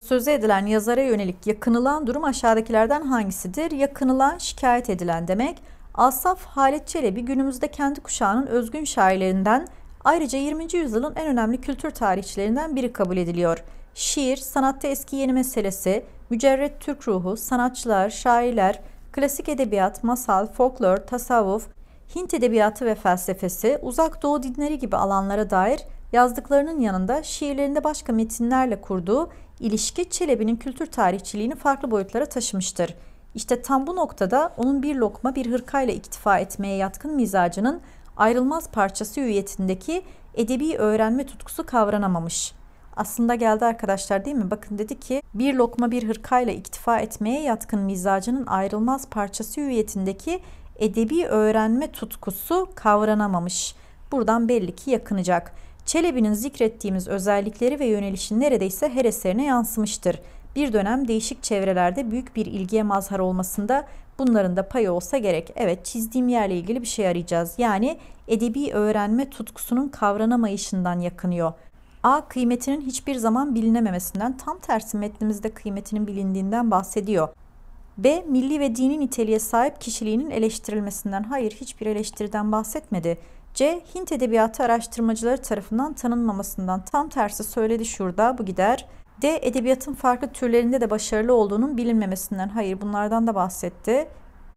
Söze edilen yazara yönelik yakınılan durum aşağıdakilerden hangisidir? Yakınılan şikayet edilen demek. Asaf Halit Çelebi günümüzde kendi kuşağının özgün şairlerinden ayrıca 20. yüzyılın en önemli kültür tarihçilerinden biri kabul ediliyor. Şiir, sanatta eski yeni meselesi, mücerret Türk ruhu, sanatçılar, şairler, klasik edebiyat, masal, folklor, tasavvuf, Hint edebiyatı ve felsefesi, uzak doğu dinleri gibi alanlara dair yazdıklarının yanında şiirlerinde başka metinlerle kurduğu ilişki Çelebi'nin kültür tarihçiliğini farklı boyutlara taşımıştır. İşte tam bu noktada onun bir lokma bir hırkayla iktifa etmeye yatkın mizacının ayrılmaz parçası üyetindeki edebi öğrenme tutkusu kavranamamış.'' aslında geldi arkadaşlar değil mi? Bakın dedi ki bir lokma bir hırkayla iktifa etmeye yatkın mizacının ayrılmaz parçası hüviyetindeki edebi öğrenme tutkusu kavranamamış. Buradan belli ki yakınacak. Çelebi'nin zikrettiğimiz özellikleri ve yönelişi neredeyse her eserine yansımıştır. Bir dönem değişik çevrelerde büyük bir ilgiye mazhar olmasında bunların da payı olsa gerek. Evet çizdiğim yerle ilgili bir şey arayacağız. Yani edebi öğrenme tutkusunun kavranamayışından yakınıyor. A kıymetinin hiçbir zaman bilinememesinden tam tersi metnimizde kıymetinin bilindiğinden bahsediyor. B. Milli ve dini niteliğe sahip kişiliğinin eleştirilmesinden hayır hiçbir eleştiriden bahsetmedi. C. Hint edebiyatı araştırmacıları tarafından tanınmamasından tam tersi söyledi şurada bu gider. D. Edebiyatın farklı türlerinde de başarılı olduğunun bilinmemesinden hayır bunlardan da bahsetti.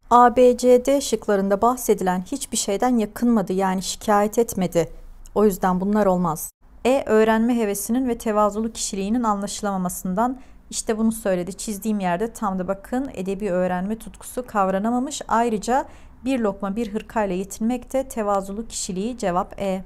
A, B, C, D şıklarında bahsedilen hiçbir şeyden yakınmadı yani şikayet etmedi. O yüzden bunlar olmaz. E. Öğrenme hevesinin ve tevazulu kişiliğinin anlaşılamamasından işte bunu söyledi. Çizdiğim yerde tam da bakın edebi öğrenme tutkusu kavranamamış. Ayrıca bir lokma bir hırkayla yetinmek de tevazulu kişiliği cevap E.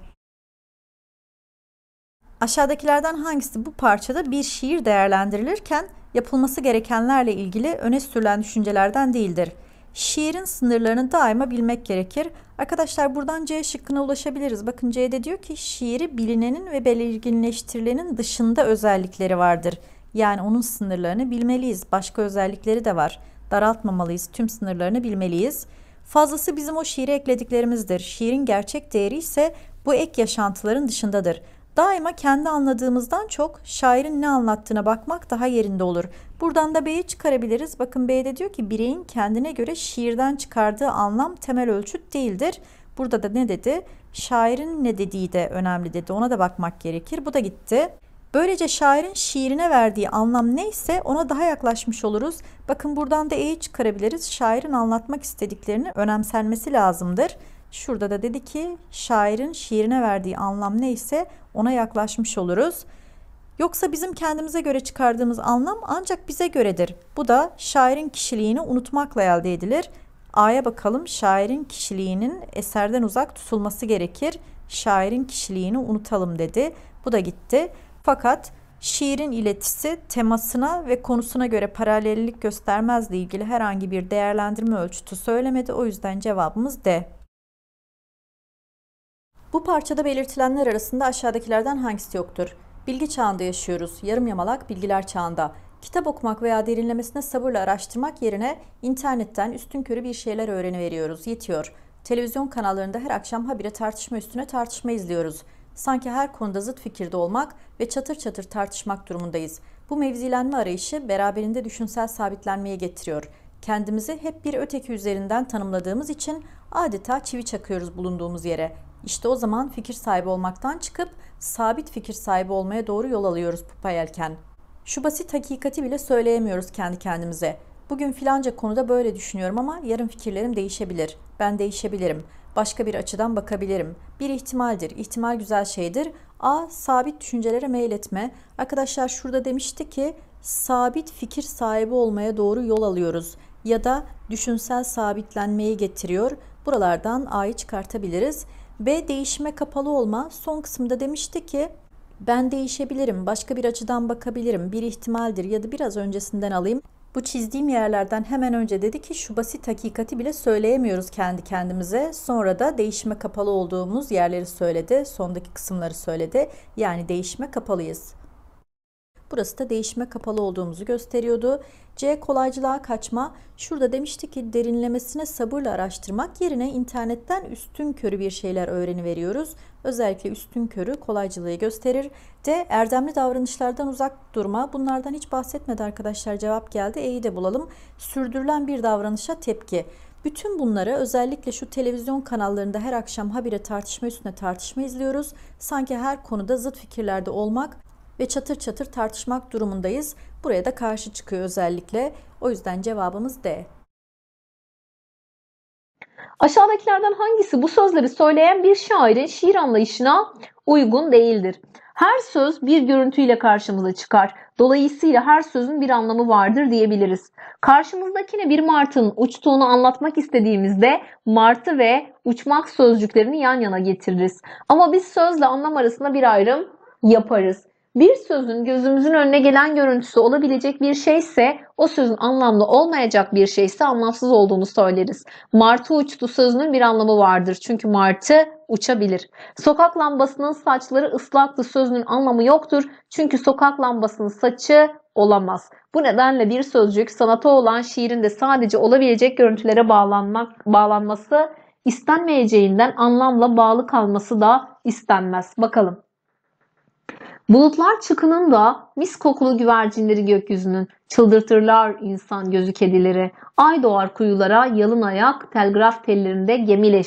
Aşağıdakilerden hangisi bu parçada bir şiir değerlendirilirken yapılması gerekenlerle ilgili öne sürülen düşüncelerden değildir? Şiirin sınırlarını daima bilmek gerekir. Arkadaşlar buradan C şıkkına ulaşabiliriz. Bakın C'de diyor ki şiiri bilinenin ve belirginleştirilenin dışında özellikleri vardır. Yani onun sınırlarını bilmeliyiz. Başka özellikleri de var. Daraltmamalıyız. Tüm sınırlarını bilmeliyiz. Fazlası bizim o şiire eklediklerimizdir. Şiirin gerçek değeri ise bu ek yaşantıların dışındadır. Daima kendi anladığımızdan çok şairin ne anlattığına bakmak daha yerinde olur. Buradan da B'yi çıkarabiliriz. Bakın B'de diyor ki bireyin kendine göre şiirden çıkardığı anlam temel ölçüt değildir. Burada da ne dedi? Şairin ne dediği de önemli dedi. Ona da bakmak gerekir. Bu da gitti. Böylece şairin şiirine verdiği anlam neyse ona daha yaklaşmış oluruz. Bakın buradan da E'yi çıkarabiliriz. Şairin anlatmak istediklerini önemsenmesi lazımdır. Şurada da dedi ki şairin şiirine verdiği anlam neyse ona yaklaşmış oluruz. Yoksa bizim kendimize göre çıkardığımız anlam ancak bize göredir. Bu da şairin kişiliğini unutmakla elde edilir. A'ya bakalım şairin kişiliğinin eserden uzak tutulması gerekir. Şairin kişiliğini unutalım dedi. Bu da gitti. Fakat şiirin iletisi temasına ve konusuna göre paralellik göstermezle ilgili herhangi bir değerlendirme ölçütü söylemedi. O yüzden cevabımız D. Bu parçada belirtilenler arasında aşağıdakilerden hangisi yoktur? Bilgi çağında yaşıyoruz, yarım yamalak bilgiler çağında. Kitap okumak veya derinlemesine sabırla araştırmak yerine internetten körü bir şeyler öğreniveriyoruz, yetiyor. Televizyon kanallarında her akşam habire tartışma üstüne tartışma izliyoruz. Sanki her konuda zıt fikirde olmak ve çatır çatır tartışmak durumundayız. Bu mevzilenme arayışı beraberinde düşünsel sabitlenmeye getiriyor. Kendimizi hep bir öteki üzerinden tanımladığımız için adeta çivi çakıyoruz bulunduğumuz yere. İşte o zaman fikir sahibi olmaktan çıkıp sabit fikir sahibi olmaya doğru yol alıyoruz pupa yelken. Şu basit hakikati bile söyleyemiyoruz kendi kendimize. Bugün filanca konuda böyle düşünüyorum ama yarın fikirlerim değişebilir. Ben değişebilirim. Başka bir açıdan bakabilirim. Bir ihtimaldir. İhtimal güzel şeydir. A. Sabit düşüncelere meyletme. Arkadaşlar şurada demişti ki sabit fikir sahibi olmaya doğru yol alıyoruz ya da düşünsel sabitlenmeyi getiriyor. Buralardan A'yı çıkartabiliriz. Ve değişime kapalı olma. Son kısımda demişti ki ben değişebilirim, başka bir açıdan bakabilirim, bir ihtimaldir ya da biraz öncesinden alayım. Bu çizdiğim yerlerden hemen önce dedi ki şu basit hakikati bile söyleyemiyoruz kendi kendimize. Sonra da değişime kapalı olduğumuz yerleri söyledi, sondaki kısımları söyledi. Yani değişime kapalıyız. Burası da değişime kapalı olduğumuzu gösteriyordu. C kolaycılığa kaçma. Şurada demişti ki derinlemesine sabırla araştırmak yerine internetten üstün körü bir şeyler öğreniveriyoruz. Özellikle üstün körü kolaycılığı gösterir. D erdemli davranışlardan uzak durma. Bunlardan hiç bahsetmedi arkadaşlar. Cevap geldi. E'yi de bulalım. Sürdürülen bir davranışa tepki. Bütün bunları özellikle şu televizyon kanallarında her akşam habire tartışma üstüne tartışma izliyoruz. Sanki her konuda zıt fikirlerde olmak ve çatır çatır tartışmak durumundayız. Buraya da karşı çıkıyor özellikle. O yüzden cevabımız D. Aşağıdakilerden hangisi bu sözleri söyleyen bir şairin şiir anlayışına uygun değildir? Her söz bir görüntüyle karşımıza çıkar. Dolayısıyla her sözün bir anlamı vardır diyebiliriz. Karşımızdakine bir martının uçtuğunu anlatmak istediğimizde martı ve uçmak sözcüklerini yan yana getiririz. Ama biz sözle anlam arasında bir ayrım yaparız. Bir sözün gözümüzün önüne gelen görüntüsü olabilecek bir şeyse o sözün anlamlı olmayacak bir şeyse anlamsız olduğunu söyleriz. Martı uçtu sözünün bir anlamı vardır. Çünkü martı uçabilir. Sokak lambasının saçları ıslaktı sözünün anlamı yoktur. Çünkü sokak lambasının saçı olamaz. Bu nedenle bir sözcük sanata olan şiirinde sadece olabilecek görüntülere bağlanmak bağlanması istenmeyeceğinden anlamla bağlı kalması da istenmez. Bakalım. Bulutlar çıkınında mis kokulu güvercinleri gökyüzünün çıldırtırlar insan gözü kedileri. Ay doğar kuyulara yalın ayak telgraf tellerinde gemi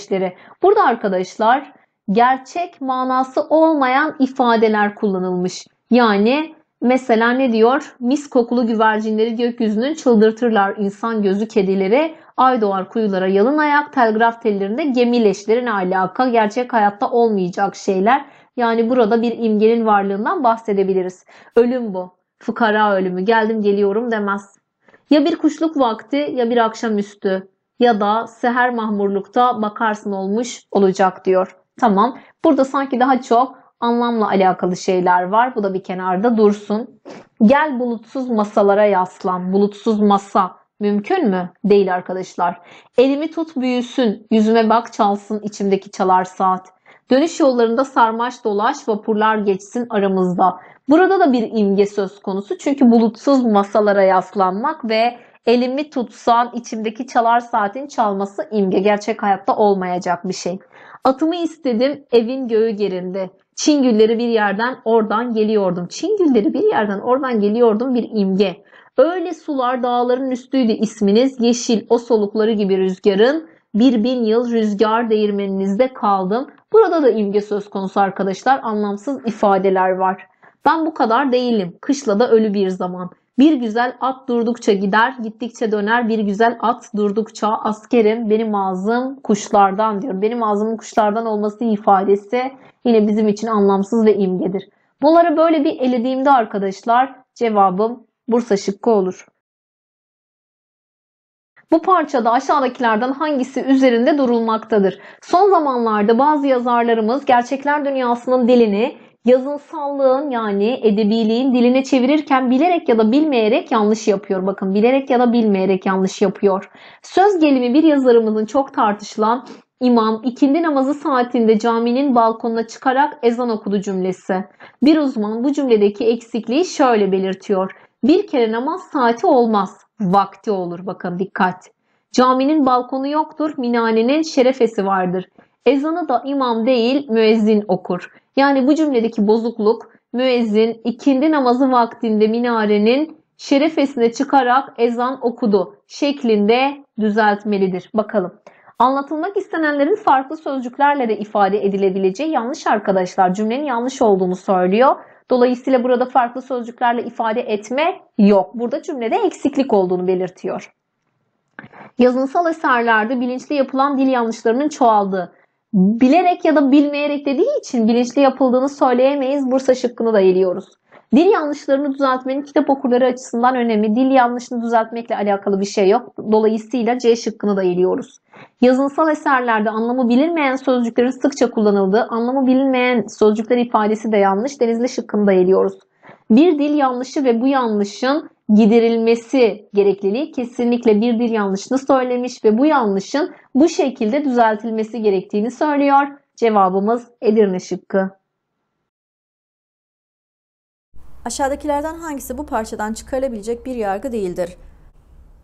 Burada arkadaşlar gerçek manası olmayan ifadeler kullanılmış. Yani mesela ne diyor? Mis kokulu güvercinleri gökyüzünün çıldırtırlar insan gözü kedileri. Ay doğar kuyulara yalın ayak telgraf tellerinde gemi leşleri ne alaka? Gerçek hayatta olmayacak şeyler. Yani burada bir imgenin varlığından bahsedebiliriz. Ölüm bu. Fukara ölümü. Geldim geliyorum demez. Ya bir kuşluk vakti ya bir akşamüstü ya da seher mahmurlukta bakarsın olmuş olacak diyor. Tamam. Burada sanki daha çok anlamla alakalı şeyler var. Bu da bir kenarda dursun. Gel bulutsuz masalara yaslan. Bulutsuz masa. Mümkün mü? Değil arkadaşlar. Elimi tut büyüsün, yüzüme bak çalsın içimdeki çalar saat. Dönüş yollarında sarmaş dolaş vapurlar geçsin aramızda. Burada da bir imge söz konusu çünkü bulutsuz masalara yaslanmak ve elimi tutsan içimdeki çalar saatin çalması imge gerçek hayatta olmayacak bir şey. Atımı istedim evin göğü gerildi. Çin gülleri bir yerden oradan geliyordum. Çin gülleri bir yerden oradan geliyordum bir imge. Öyle sular dağların üstüydü isminiz yeşil o solukları gibi rüzgarın bir bin yıl rüzgar değirmeninizde kaldım. Burada da imge söz konusu arkadaşlar. Anlamsız ifadeler var. Ben bu kadar değilim. Kışla da ölü bir zaman. Bir güzel at durdukça gider, gittikçe döner. Bir güzel at durdukça askerim benim ağzım kuşlardan diyor. Benim ağzımın kuşlardan olması ifadesi yine bizim için anlamsız ve imgedir. Bunları böyle bir elediğimde arkadaşlar cevabım Bursa şıkkı olur. Bu parçada aşağıdakilerden hangisi üzerinde durulmaktadır? Son zamanlarda bazı yazarlarımız gerçekler dünyasının dilini yazınsallığın yani edebiliğin diline çevirirken bilerek ya da bilmeyerek yanlış yapıyor. Bakın bilerek ya da bilmeyerek yanlış yapıyor. Söz gelimi bir yazarımızın çok tartışılan İmam ikindi namazı saatinde caminin balkonuna çıkarak ezan okudu cümlesi. Bir uzman bu cümledeki eksikliği şöyle belirtiyor. Bir kere namaz saati olmaz. Vakti olur. Bakın dikkat. Caminin balkonu yoktur. Minanenin şerefesi vardır. Ezanı da imam değil müezzin okur. Yani bu cümledeki bozukluk müezzin ikindi namazı vaktinde minarenin şerefesine çıkarak ezan okudu şeklinde düzeltmelidir. Bakalım. Anlatılmak istenenlerin farklı sözcüklerle de ifade edilebileceği yanlış arkadaşlar. Cümlenin yanlış olduğunu söylüyor. Dolayısıyla burada farklı sözcüklerle ifade etme yok. Burada cümlede eksiklik olduğunu belirtiyor. Yazınsal eserlerde bilinçli yapılan dil yanlışlarının çoğaldığı. Bilerek ya da bilmeyerek dediği için bilinçli yapıldığını söyleyemeyiz. Bursa şıkkını da eliyoruz. Dil yanlışlarını düzeltmenin kitap okurları açısından önemli. Dil yanlışını düzeltmekle alakalı bir şey yok. Dolayısıyla C şıkkını da eliyoruz. Yazınsal eserlerde anlamı bilinmeyen sözcüklerin sıkça kullanıldığı, anlamı bilinmeyen sözcükler ifadesi de yanlış. Denizli şıkkını da eliyoruz. Bir dil yanlışı ve bu yanlışın giderilmesi gerekliliği kesinlikle bir dil yanlışını söylemiş ve bu yanlışın bu şekilde düzeltilmesi gerektiğini söylüyor. Cevabımız Edirne şıkkı. Aşağıdakilerden hangisi bu parçadan çıkarılabilecek bir yargı değildir?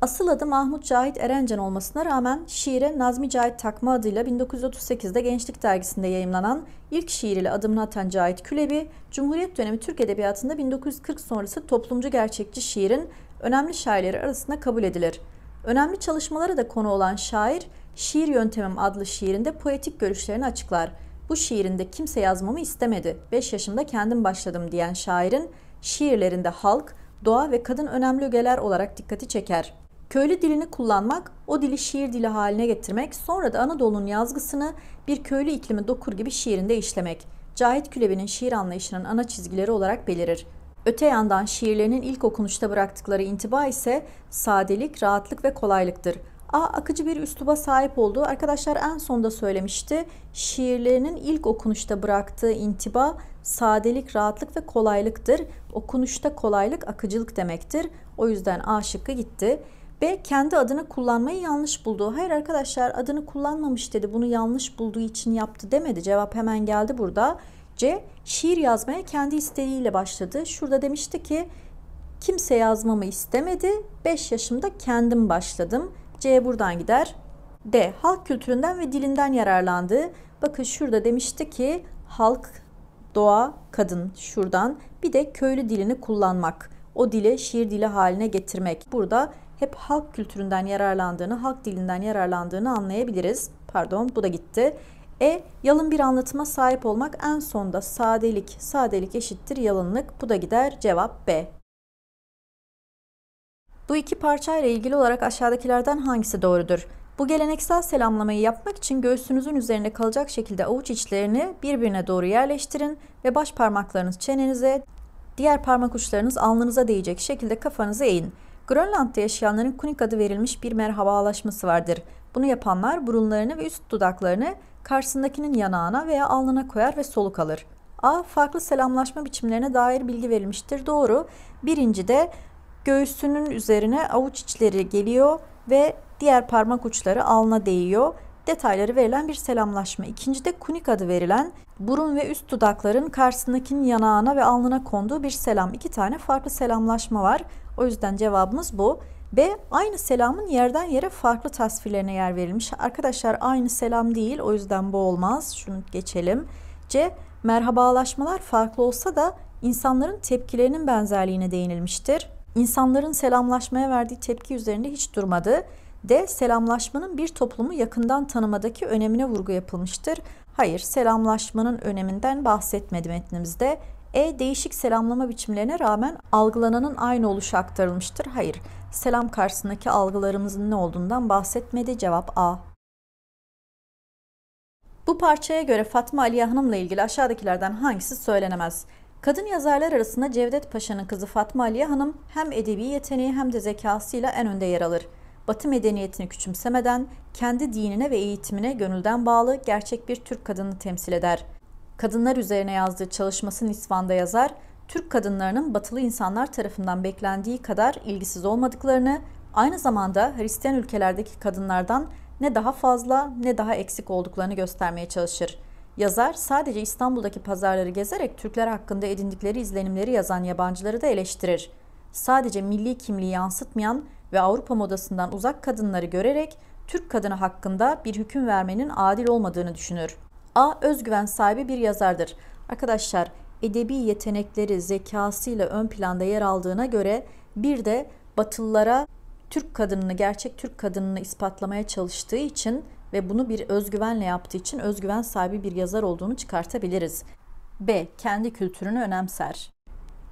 Asıl adı Mahmut Cahit Erencan olmasına rağmen şiire Nazmi Cahit takma adıyla 1938'de Gençlik Dergisi'nde yayımlanan ilk şiiriyle adımını atan Cahit Külebi, Cumhuriyet dönemi Türk Edebiyatı'nda 1940 sonrası toplumcu gerçekçi şiirin önemli şairleri arasında kabul edilir. Önemli çalışmalara da konu olan şair, Şiir Yöntemim adlı şiirinde poetik görüşlerini açıklar. Bu şiirinde kimse yazmamı istemedi, 5 yaşımda kendim başladım diyen şairin Şiirlerinde halk, doğa ve kadın önemli ögeler olarak dikkati çeker. Köylü dilini kullanmak, o dili şiir dili haline getirmek, sonra da Anadolu'nun yazgısını bir köylü iklimi dokur gibi şiirinde işlemek. Cahit Külebi'nin şiir anlayışının ana çizgileri olarak belirir. Öte yandan şiirlerinin ilk okunuşta bıraktıkları intiba ise sadelik, rahatlık ve kolaylıktır. A akıcı bir üsluba sahip olduğu arkadaşlar en sonda söylemişti. Şiirlerinin ilk okunuşta bıraktığı intiba sadelik, rahatlık ve kolaylıktır. Okunuşta kolaylık akıcılık demektir. O yüzden A şıkkı gitti. B kendi adını kullanmayı yanlış buldu. Hayır arkadaşlar adını kullanmamış dedi. Bunu yanlış bulduğu için yaptı demedi. Cevap hemen geldi burada. C şiir yazmaya kendi isteğiyle başladı. Şurada demişti ki kimse yazmamı istemedi. 5 yaşımda kendim başladım. C buradan gider. D. Halk kültüründen ve dilinden yararlandı. Bakın şurada demişti ki halk doğa, kadın şuradan bir de köylü dilini kullanmak. O dili şiir dili haline getirmek. Burada hep halk kültüründen yararlandığını, halk dilinden yararlandığını anlayabiliriz. Pardon bu da gitti. E yalın bir anlatıma sahip olmak en sonda sadelik, sadelik eşittir yalınlık. Bu da gider cevap B. Bu iki parçayla ilgili olarak aşağıdakilerden hangisi doğrudur? Bu geleneksel selamlamayı yapmak için göğsünüzün üzerinde kalacak şekilde avuç içlerini birbirine doğru yerleştirin ve baş parmaklarınız çenenize, diğer parmak uçlarınız alnınıza değecek şekilde kafanızı eğin. Grönland'da yaşayanların kunik adı verilmiş bir merhabalaşması vardır. Bunu yapanlar burunlarını ve üst dudaklarını karşısındakinin yanağına veya alnına koyar ve soluk alır. A. Farklı selamlaşma biçimlerine dair bilgi verilmiştir. Doğru. Birinci de göğsünün üzerine avuç içleri geliyor ve diğer parmak uçları alna değiyor. Detayları verilen bir selamlaşma. İkincide kunik adı verilen burun ve üst dudakların karşısındakinin yanağına ve alnına konduğu bir selam. İki tane farklı selamlaşma var. O yüzden cevabımız bu. B. Aynı selamın yerden yere farklı tasvirlerine yer verilmiş. Arkadaşlar aynı selam değil o yüzden bu olmaz. Şunu geçelim. C. Merhabalaşmalar farklı olsa da insanların tepkilerinin benzerliğine değinilmiştir. İnsanların selamlaşmaya verdiği tepki üzerinde hiç durmadı. D. Selamlaşmanın bir toplumu yakından tanımadaki önemine vurgu yapılmıştır. Hayır, selamlaşmanın öneminden bahsetmedi metnimizde. E. Değişik selamlama biçimlerine rağmen algılananın aynı oluşu aktarılmıştır. Hayır, selam karşısındaki algılarımızın ne olduğundan bahsetmedi. Cevap A. Bu parçaya göre Fatma Aliye Hanım'la ilgili aşağıdakilerden hangisi söylenemez? Kadın yazarlar arasında Cevdet Paşa'nın kızı Fatma Aliye Hanım hem edebi yeteneği hem de zekasıyla en önde yer alır. Batı medeniyetini küçümsemeden kendi dinine ve eğitimine gönülden bağlı gerçek bir Türk kadını temsil eder. Kadınlar üzerine yazdığı çalışması Nisvan'da yazar, Türk kadınlarının batılı insanlar tarafından beklendiği kadar ilgisiz olmadıklarını, aynı zamanda Hristiyan ülkelerdeki kadınlardan ne daha fazla ne daha eksik olduklarını göstermeye çalışır. Yazar sadece İstanbul'daki pazarları gezerek Türkler hakkında edindikleri izlenimleri yazan yabancıları da eleştirir. Sadece milli kimliği yansıtmayan ve Avrupa modasından uzak kadınları görerek Türk kadını hakkında bir hüküm vermenin adil olmadığını düşünür. A. Özgüven sahibi bir yazardır. Arkadaşlar edebi yetenekleri zekasıyla ön planda yer aldığına göre bir de Batılılara Türk kadınını, gerçek Türk kadınını ispatlamaya çalıştığı için ve bunu bir özgüvenle yaptığı için özgüven sahibi bir yazar olduğunu çıkartabiliriz. B. Kendi kültürünü önemser.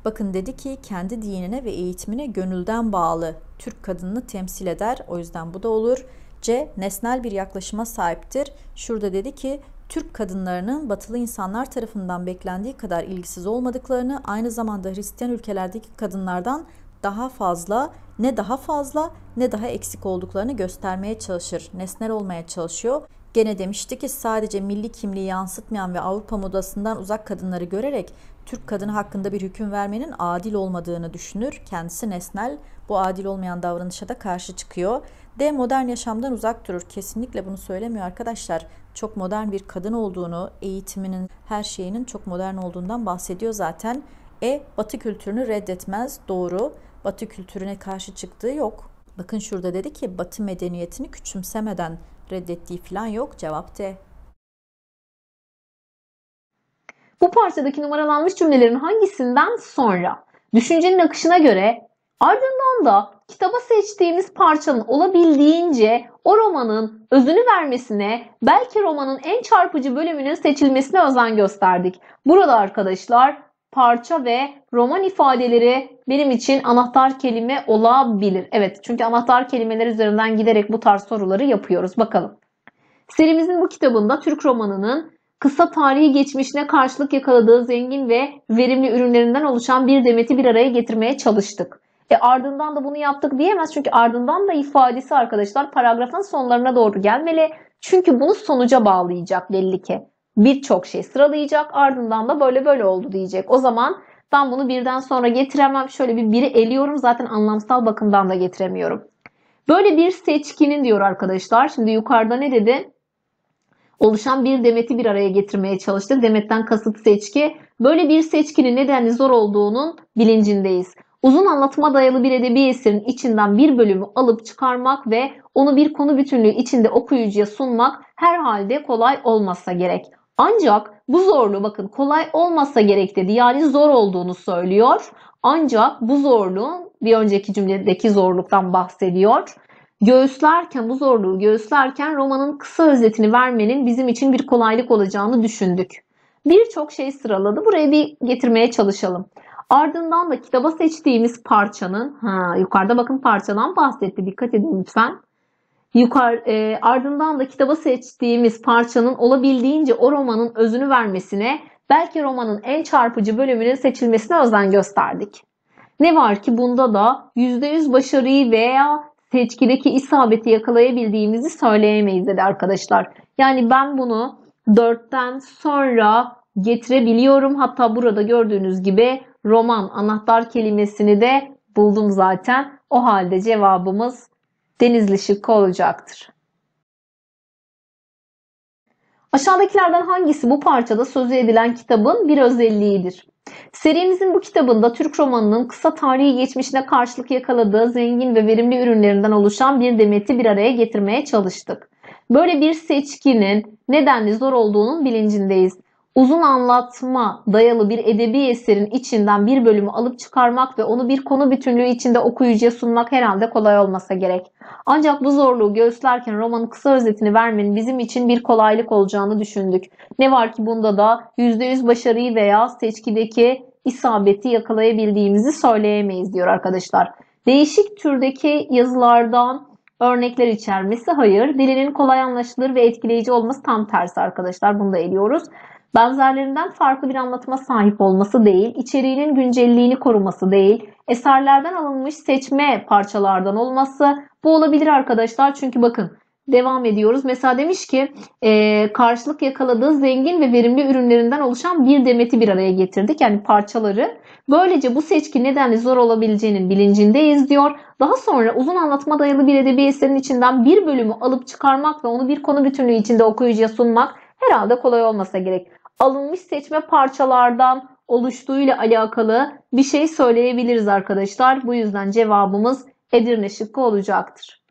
Bakın dedi ki kendi dinine ve eğitimine gönülden bağlı Türk kadınını temsil eder. O yüzden bu da olur. C. Nesnel bir yaklaşıma sahiptir. Şurada dedi ki Türk kadınlarının batılı insanlar tarafından beklendiği kadar ilgisiz olmadıklarını, aynı zamanda Hristiyan ülkelerdeki kadınlardan daha fazla ne daha fazla ne daha eksik olduklarını göstermeye çalışır, nesnel olmaya çalışıyor. Gene demişti ki sadece milli kimliği yansıtmayan ve Avrupa modasından uzak kadınları görerek Türk kadını hakkında bir hüküm vermenin adil olmadığını düşünür. Kendisi nesnel, bu adil olmayan davranışa da karşı çıkıyor. D modern yaşamdan uzak durur. Kesinlikle bunu söylemiyor arkadaşlar. Çok modern bir kadın olduğunu, eğitiminin, her şeyinin çok modern olduğundan bahsediyor zaten. E batı kültürünü reddetmez. Doğru. Batı kültürüne karşı çıktığı yok. Bakın şurada dedi ki Batı medeniyetini küçümsemeden reddettiği falan yok cevap D. Bu parçadaki numaralanmış cümlelerin hangisinden sonra düşüncenin akışına göre ardından da kitaba seçtiğimiz parçanın olabildiğince o romanın özünü vermesine, belki romanın en çarpıcı bölümünün seçilmesine özen gösterdik. Burada arkadaşlar parça ve roman ifadeleri benim için anahtar kelime olabilir. Evet çünkü anahtar kelimeler üzerinden giderek bu tarz soruları yapıyoruz. Bakalım. Serimizin bu kitabında Türk romanının kısa tarihi geçmişine karşılık yakaladığı zengin ve verimli ürünlerinden oluşan bir demeti bir araya getirmeye çalıştık. E ardından da bunu yaptık diyemez çünkü ardından da ifadesi arkadaşlar paragrafın sonlarına doğru gelmeli. Çünkü bunu sonuca bağlayacak belli ki birçok şey sıralayacak. Ardından da böyle böyle oldu diyecek. O zaman ben bunu birden sonra getiremem. Şöyle bir biri eliyorum zaten anlamsal bakımdan da getiremiyorum. Böyle bir seçkinin diyor arkadaşlar. Şimdi yukarıda ne dedi? Oluşan bir demeti bir araya getirmeye çalıştı. Demetten kasıt seçki. Böyle bir seçkinin nedeni zor olduğunun bilincindeyiz. Uzun anlatıma dayalı bir edebi eserin içinden bir bölümü alıp çıkarmak ve onu bir konu bütünlüğü içinde okuyucuya sunmak herhalde kolay olmasa gerek. Ancak bu zorluğu bakın kolay olmasa gerek dedi. Yani zor olduğunu söylüyor. Ancak bu zorluğun bir önceki cümledeki zorluktan bahsediyor. Göğüslerken bu zorluğu göğüslerken romanın kısa özetini vermenin bizim için bir kolaylık olacağını düşündük. Birçok şey sıraladı. Buraya bir getirmeye çalışalım. Ardından da kitaba seçtiğimiz parçanın, ha, yukarıda bakın parçadan bahsetti. Dikkat edin lütfen. Yukarı, e, ardından da kitaba seçtiğimiz parçanın olabildiğince o romanın özünü vermesine, belki romanın en çarpıcı bölümünün seçilmesine özen gösterdik. Ne var ki bunda da %100 başarıyı veya seçkideki isabeti yakalayabildiğimizi söyleyemeyiz dedi arkadaşlar. Yani ben bunu 4'ten sonra getirebiliyorum. Hatta burada gördüğünüz gibi roman anahtar kelimesini de buldum zaten. O halde cevabımız denizli şıkkı olacaktır. Aşağıdakilerden hangisi bu parçada sözü edilen kitabın bir özelliğidir? Serimizin bu kitabında Türk romanının kısa tarihi geçmişine karşılık yakaladığı zengin ve verimli ürünlerinden oluşan bir demeti bir araya getirmeye çalıştık. Böyle bir seçkinin nedenli zor olduğunun bilincindeyiz uzun anlatma dayalı bir edebi eserin içinden bir bölümü alıp çıkarmak ve onu bir konu bütünlüğü içinde okuyucuya sunmak herhalde kolay olmasa gerek. Ancak bu zorluğu göğüslerken romanın kısa özetini vermenin bizim için bir kolaylık olacağını düşündük. Ne var ki bunda da %100 başarıyı veya seçkideki isabeti yakalayabildiğimizi söyleyemeyiz diyor arkadaşlar. Değişik türdeki yazılardan örnekler içermesi hayır. Dilinin kolay anlaşılır ve etkileyici olması tam tersi arkadaşlar. Bunu da eliyoruz benzerlerinden farklı bir anlatıma sahip olması değil, içeriğinin güncelliğini koruması değil, eserlerden alınmış seçme parçalardan olması bu olabilir arkadaşlar. Çünkü bakın devam ediyoruz. Mesela demiş ki e, karşılık yakaladığı zengin ve verimli ürünlerinden oluşan bir demeti bir araya getirdik. Yani parçaları. Böylece bu seçki nedenli zor olabileceğinin bilincindeyiz diyor. Daha sonra uzun anlatma dayalı bir edebi eserin içinden bir bölümü alıp çıkarmak ve onu bir konu bütünlüğü içinde okuyucuya sunmak herhalde kolay olmasa gerek alınmış seçme parçalardan oluştuğuyla alakalı bir şey söyleyebiliriz arkadaşlar. Bu yüzden cevabımız Edirne şıkkı olacaktır.